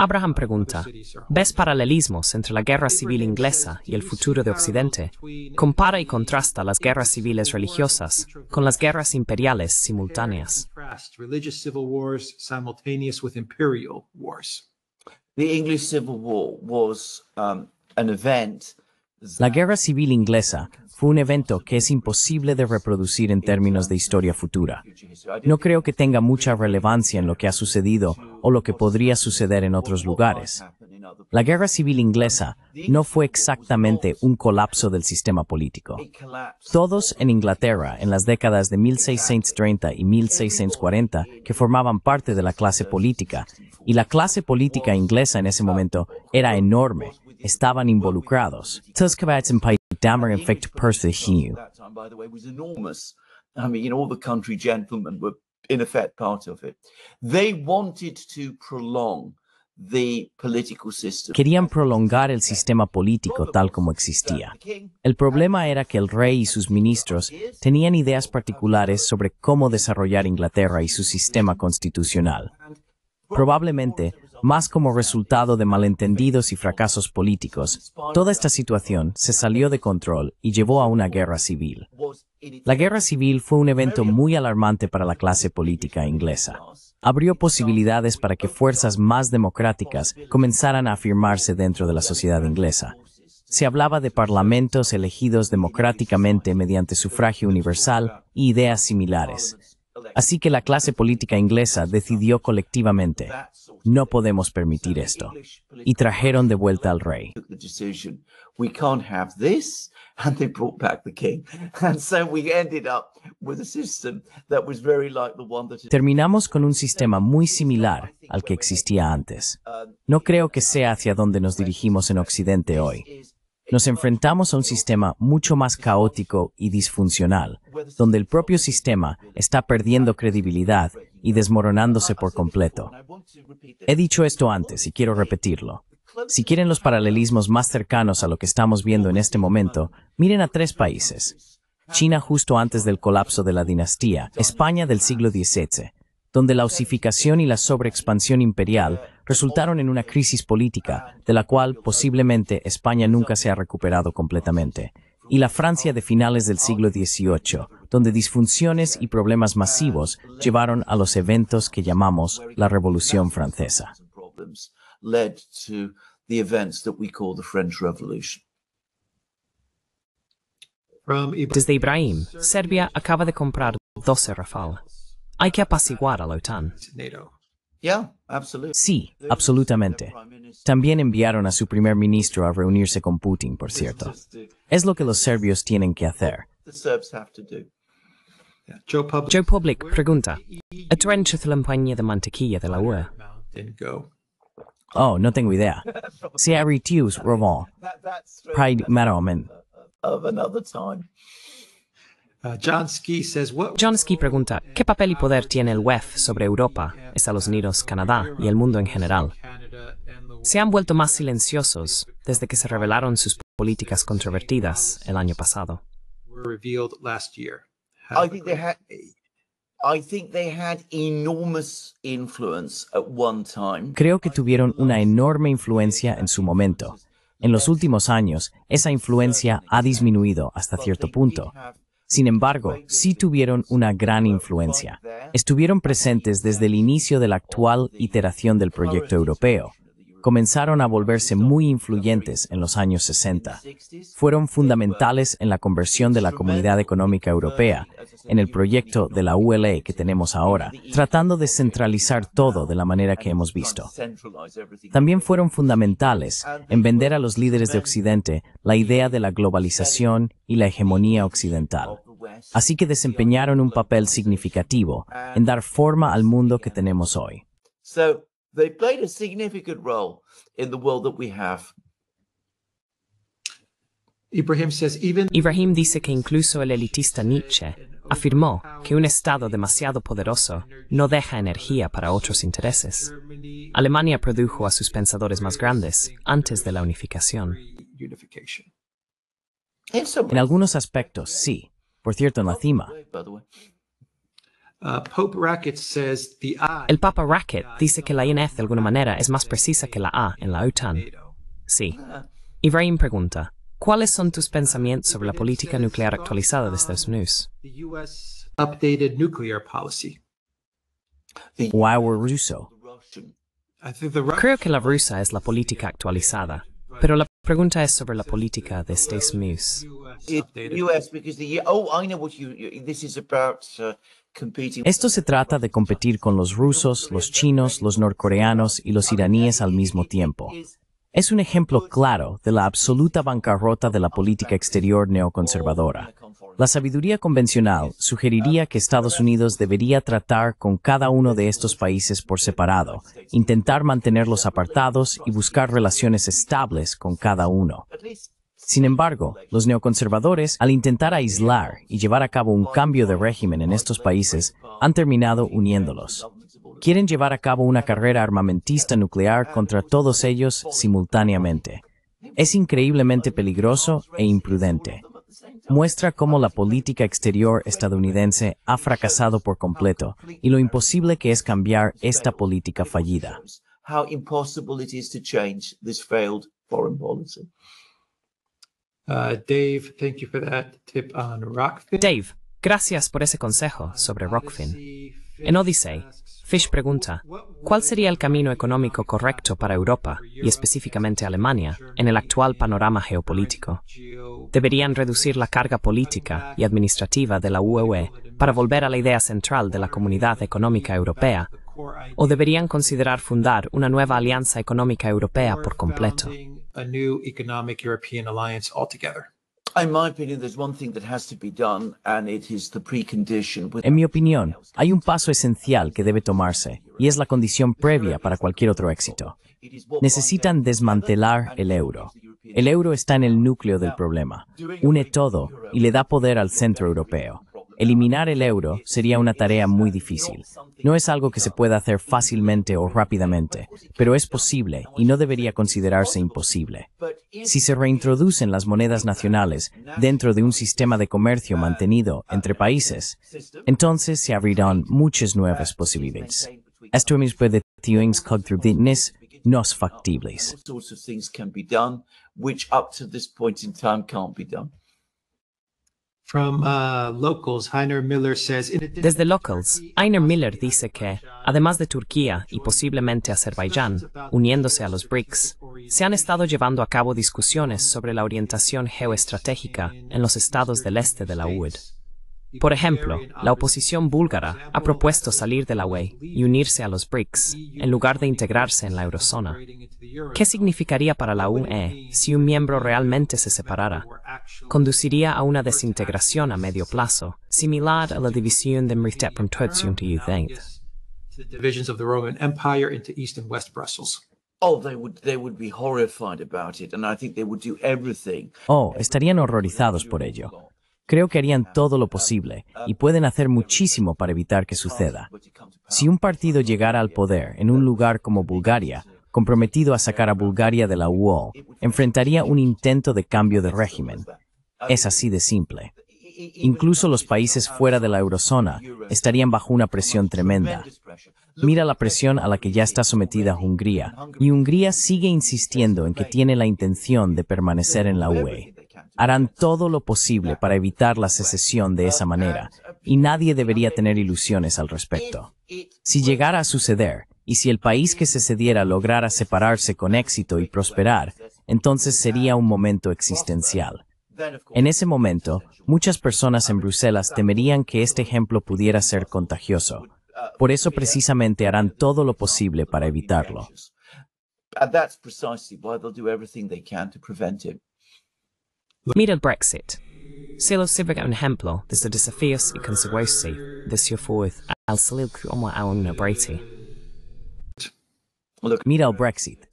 Abraham pregunta, ¿ves paralelismos entre la guerra civil inglesa y el futuro de Occidente? Compara y contrasta las guerras civiles religiosas con las guerras imperiales simultáneas. Um, la guerra civil inglesa fue un evento que es imposible de reproducir en términos de historia futura. No creo que tenga mucha relevancia en lo que ha sucedido o lo que podría suceder en otros lugares. La guerra civil inglesa no fue exactamente un colapso del sistema político. Todos en Inglaterra en las décadas de 1630 y 1640 que formaban parte de la clase política, y la clase política inglesa en ese momento era enorme, estaban involucrados. Tuscarates and Paidammer en efecto perseguiu. I Querían prolongar el sistema político tal como existía. El problema era que el rey y sus ministros tenían ideas particulares sobre cómo desarrollar Inglaterra y su sistema constitucional. Probablemente más como resultado de malentendidos y fracasos políticos. Toda esta situación se salió de control y llevó a una guerra civil. La guerra civil fue un evento muy alarmante para la clase política inglesa. Abrió posibilidades para que fuerzas más democráticas comenzaran a afirmarse dentro de la sociedad inglesa. Se hablaba de parlamentos elegidos democráticamente mediante sufragio universal y ideas similares. Así que la clase política inglesa decidió colectivamente, no podemos permitir esto. Y trajeron de vuelta al rey. *laughs* Terminamos con un sistema muy similar al que existía antes. Um, no creo que sea hacia donde nos dirigimos en Occidente hoy. Nos enfrentamos a un sistema mucho más caótico y disfuncional, donde el propio sistema está perdiendo credibilidad y desmoronándose por completo. He dicho esto antes y quiero repetirlo. Si quieren los paralelismos más cercanos a lo que estamos viendo en este momento, miren a tres países. China justo antes del colapso de la dinastía, España del siglo XVII, donde la osificación y la sobreexpansión imperial resultaron en una crisis política de la cual posiblemente España nunca se ha recuperado completamente y la Francia de finales del siglo XVIII, donde disfunciones y problemas masivos llevaron a los eventos que llamamos la Revolución Francesa. Desde Ibrahim, Serbia acaba de comprar 12 Rafale. Hay que apaciguar a la OTAN. Sí, absolutamente. También enviaron a su primer ministro a reunirse con Putin, por cierto. Es lo que los serbios tienen que hacer. Joe Public pregunta, ¿a la de mantequilla de la UE? E? Oh, no tengo idea. *laughs* Se ha Pride Maromen. Uh, John, Ski pregunta, ¿qué papel y poder tiene el WEF sobre Europa, Estados Unidos, Canadá y el mundo en general? Se han vuelto más silenciosos desde que se revelaron sus políticas controvertidas el año pasado. Creo que tuvieron una enorme influencia en su momento. En los últimos años, esa influencia ha disminuido hasta cierto punto, sin embargo, sí tuvieron una gran influencia. Estuvieron presentes desde el inicio de la actual iteración del proyecto europeo, comenzaron a volverse muy influyentes en los años 60. Fueron fundamentales en la conversión de la Comunidad Económica Europea, en el proyecto de la ULA que tenemos ahora, tratando de centralizar todo de la manera que hemos visto. También fueron fundamentales en vender a los líderes de Occidente la idea de la globalización y la hegemonía occidental. Así que desempeñaron un papel significativo en dar forma al mundo que tenemos hoy. Ibrahim dice que incluso el elitista Nietzsche afirmó que un Estado demasiado poderoso no deja energía para otros intereses. Alemania produjo a sus pensadores más grandes antes de la unificación. En algunos aspectos, sí. Por cierto, en la cima. Uh, El Papa Racket dice que la INF de alguna manera es más precisa que la A en la OTAN. Sí. Ibrahim pregunta, ¿cuáles son tus pensamientos sobre la política nuclear actualizada de Estados Unidos? Wow, ruso. Creo que la rusa es la política actualizada, pero la pregunta es sobre la política de Estados Unidos. Esto se trata de competir con los rusos, los chinos, los norcoreanos y los iraníes al mismo tiempo. Es un ejemplo claro de la absoluta bancarrota de la política exterior neoconservadora. La sabiduría convencional sugeriría que Estados Unidos debería tratar con cada uno de estos países por separado, intentar mantenerlos apartados y buscar relaciones estables con cada uno. Sin embargo, los neoconservadores, al intentar aislar y llevar a cabo un cambio de régimen en estos países, han terminado uniéndolos. Quieren llevar a cabo una carrera armamentista nuclear contra todos ellos simultáneamente. Es increíblemente peligroso e imprudente. Muestra cómo la política exterior estadounidense ha fracasado por completo y lo imposible que es cambiar esta política fallida. Uh, Dave, Dave, gracias por ese consejo sobre uh, Rockfin. En Odyssey, Fish pregunta, ¿cuál sería el camino económico correcto para Europa, y específicamente Alemania, en el actual panorama geopolítico? ¿Deberían reducir la carga política y administrativa de la UE e para volver a la idea central de la Comunidad Económica Europea, o deberían considerar fundar una nueva alianza económica europea por completo? En mi opinión, hay un paso esencial que debe tomarse, y es la condición previa para cualquier otro éxito. Necesitan desmantelar el euro. El euro está en el núcleo del problema, une todo y le da poder al centro europeo. Eliminar el euro sería una tarea muy difícil. No es algo que se pueda hacer fácilmente o rápidamente, pero es posible y no debería considerarse imposible. Si se reintroducen las monedas nacionales dentro de un sistema de comercio mantenido entre países, entonces se abrirán muchas nuevas posibilidades. Esto es puede factibles. Desde uh, Locals, Heiner Miller dice que, además de Turquía y posiblemente Azerbaiyán, uniéndose a los BRICS, se han estado llevando a cabo discusiones sobre la orientación geoestratégica en los estados del este de la UED. Por ejemplo, la oposición búlgara ha propuesto salir de la UE y unirse a los BRICS, en lugar de integrarse en la eurozona. ¿Qué significaría para la UE si un miembro realmente se separara? Conduciría a una desintegración a medio plazo, similar a la división de Oh, estarían horrorizados por ello. Creo que harían ah, todo lo ah, posible ah, y pueden hacer muchísimo para evitar que suceda. Si un partido llegara al poder en un lugar como Bulgaria, comprometido a sacar a Bulgaria de la UO, enfrentaría un intento de cambio de régimen. Es así de simple. Incluso los países fuera de la eurozona estarían bajo una presión tremenda. Mira la presión a la que ya está sometida Hungría, y Hungría sigue insistiendo en que tiene la intención de permanecer en la UE harán todo lo posible para evitar la secesión de esa manera, y nadie debería tener ilusiones al respecto. Si llegara a suceder, y si el país que se cediera lograra separarse con éxito y prosperar, entonces sería un momento existencial. En ese momento, muchas personas en Bruselas temerían que este ejemplo pudiera ser contagioso. Por eso precisamente harán todo lo posible para evitarlo. Mira el Brexit. Si lo sirve un ejemplo de los desafíos y consecuencias de su fuerza al salir como a una Brexit. Mira el Brexit, *laughs*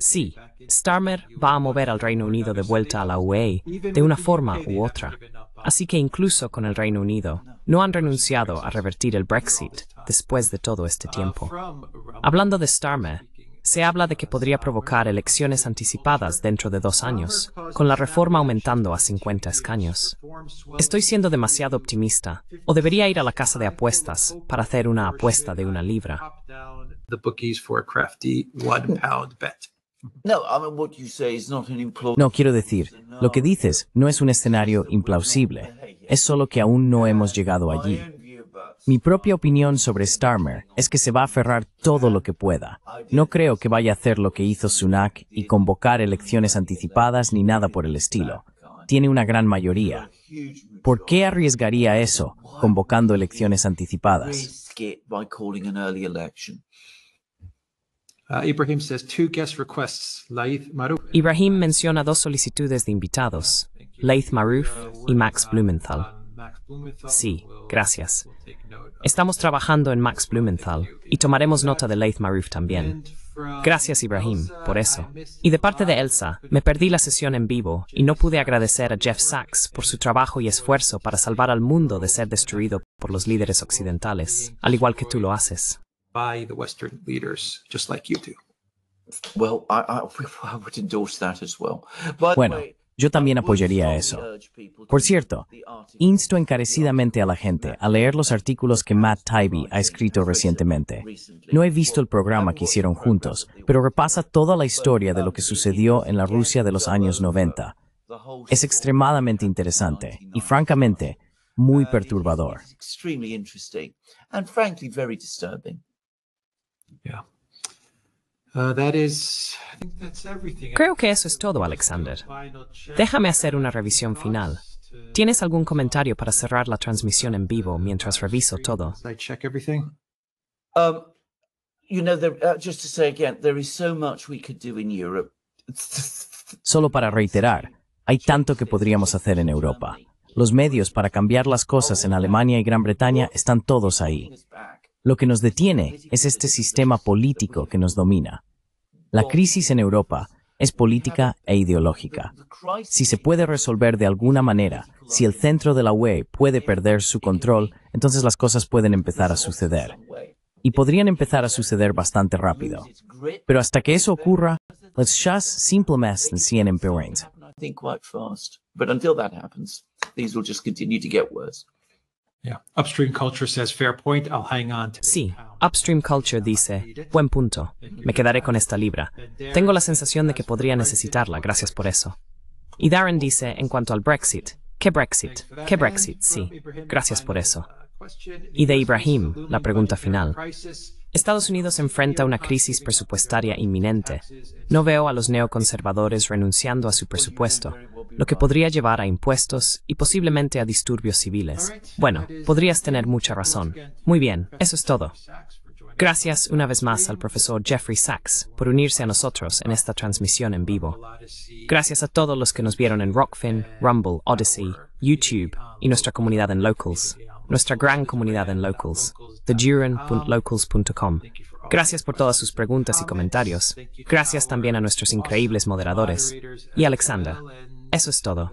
Sí, Starmer va a mover al Reino Unido de vuelta a la UE de una forma u otra. Así que incluso con el Reino Unido, no han renunciado a revertir el Brexit después de todo este tiempo. Uh, Hablando de Starmer, se habla de que podría provocar elecciones anticipadas dentro de dos años, con la reforma aumentando a 50 escaños. Estoy siendo demasiado optimista, o debería ir a la casa de apuestas para hacer una apuesta de una libra. No quiero decir, lo que dices no es un escenario implausible, es solo que aún no hemos llegado allí. Mi propia opinión sobre Starmer es que se va a aferrar todo lo que pueda. No creo que vaya a hacer lo que hizo Sunak y convocar elecciones anticipadas ni nada por el estilo. Tiene una gran mayoría. ¿Por qué arriesgaría eso convocando elecciones anticipadas? Ah, Ibrahim, menciona dos solicitudes de invitados, Laith Maruf y Max uh, Blumenthal. Sí, gracias. Estamos trabajando en Max Blumenthal y tomaremos nota de Leith Maruf también. Gracias Ibrahim por eso. Y de parte de Elsa, me perdí la sesión en vivo y no pude agradecer a Jeff Sachs por su trabajo y esfuerzo para salvar al mundo de ser destruido por los líderes occidentales, al igual que tú lo haces. bueno, yo también apoyaría eso. Por cierto, insto encarecidamente a la gente a leer los artículos que Matt Tybee ha escrito recientemente. No he visto el programa que hicieron juntos, pero repasa toda la historia de lo que sucedió en la Rusia de los años 90. Es extremadamente interesante y, francamente, muy uh, perturbador. Uh, Creo que eso es todo, Alexander. Déjame hacer una revisión final. ¿Tienes algún comentario para cerrar la transmisión en vivo mientras reviso todo? Solo para reiterar, hay tanto que podríamos hacer en Europa. Los medios para cambiar las cosas en Alemania y Gran Bretaña están todos ahí. Lo que nos detiene es este sistema político que nos domina. La crisis en Europa es política e ideológica. Si se puede resolver de alguna manera, si el centro de la UE puede perder su control, entonces las cosas pueden empezar a suceder. Y podrían empezar a suceder bastante rápido. Pero hasta que eso ocurra, las chas simplemente get worse. Sí, Upstream Culture dice, buen punto, me quedaré con esta libra. Tengo la sensación de que podría necesitarla, gracias por eso. Y Darren dice, en cuanto al Brexit, ¿qué Brexit? ¿Qué Brexit? Sí, gracias por eso. Uh, y de Ibrahim, la pregunta final. Estados Unidos enfrenta una crisis presupuestaria inminente. No veo a los neoconservadores renunciando a su presupuesto, lo que podría llevar a impuestos y posiblemente a disturbios civiles. Bueno, podrías tener mucha razón. Muy bien, eso es todo. Gracias una vez más al profesor Jeffrey Sachs por unirse a nosotros en esta transmisión en vivo. Gracias a todos los que nos vieron en Rockfin, Rumble, Odyssey, YouTube y nuestra comunidad en Locals nuestra gran comunidad en Locals, thejuran.locals.com. Gracias por todas sus preguntas y comentarios. Gracias también a nuestros increíbles moderadores. Y Alexander, eso es todo.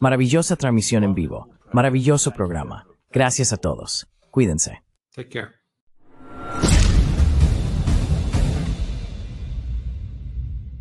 Maravillosa transmisión en vivo. Maravilloso programa. Gracias a todos. Cuídense. Take care.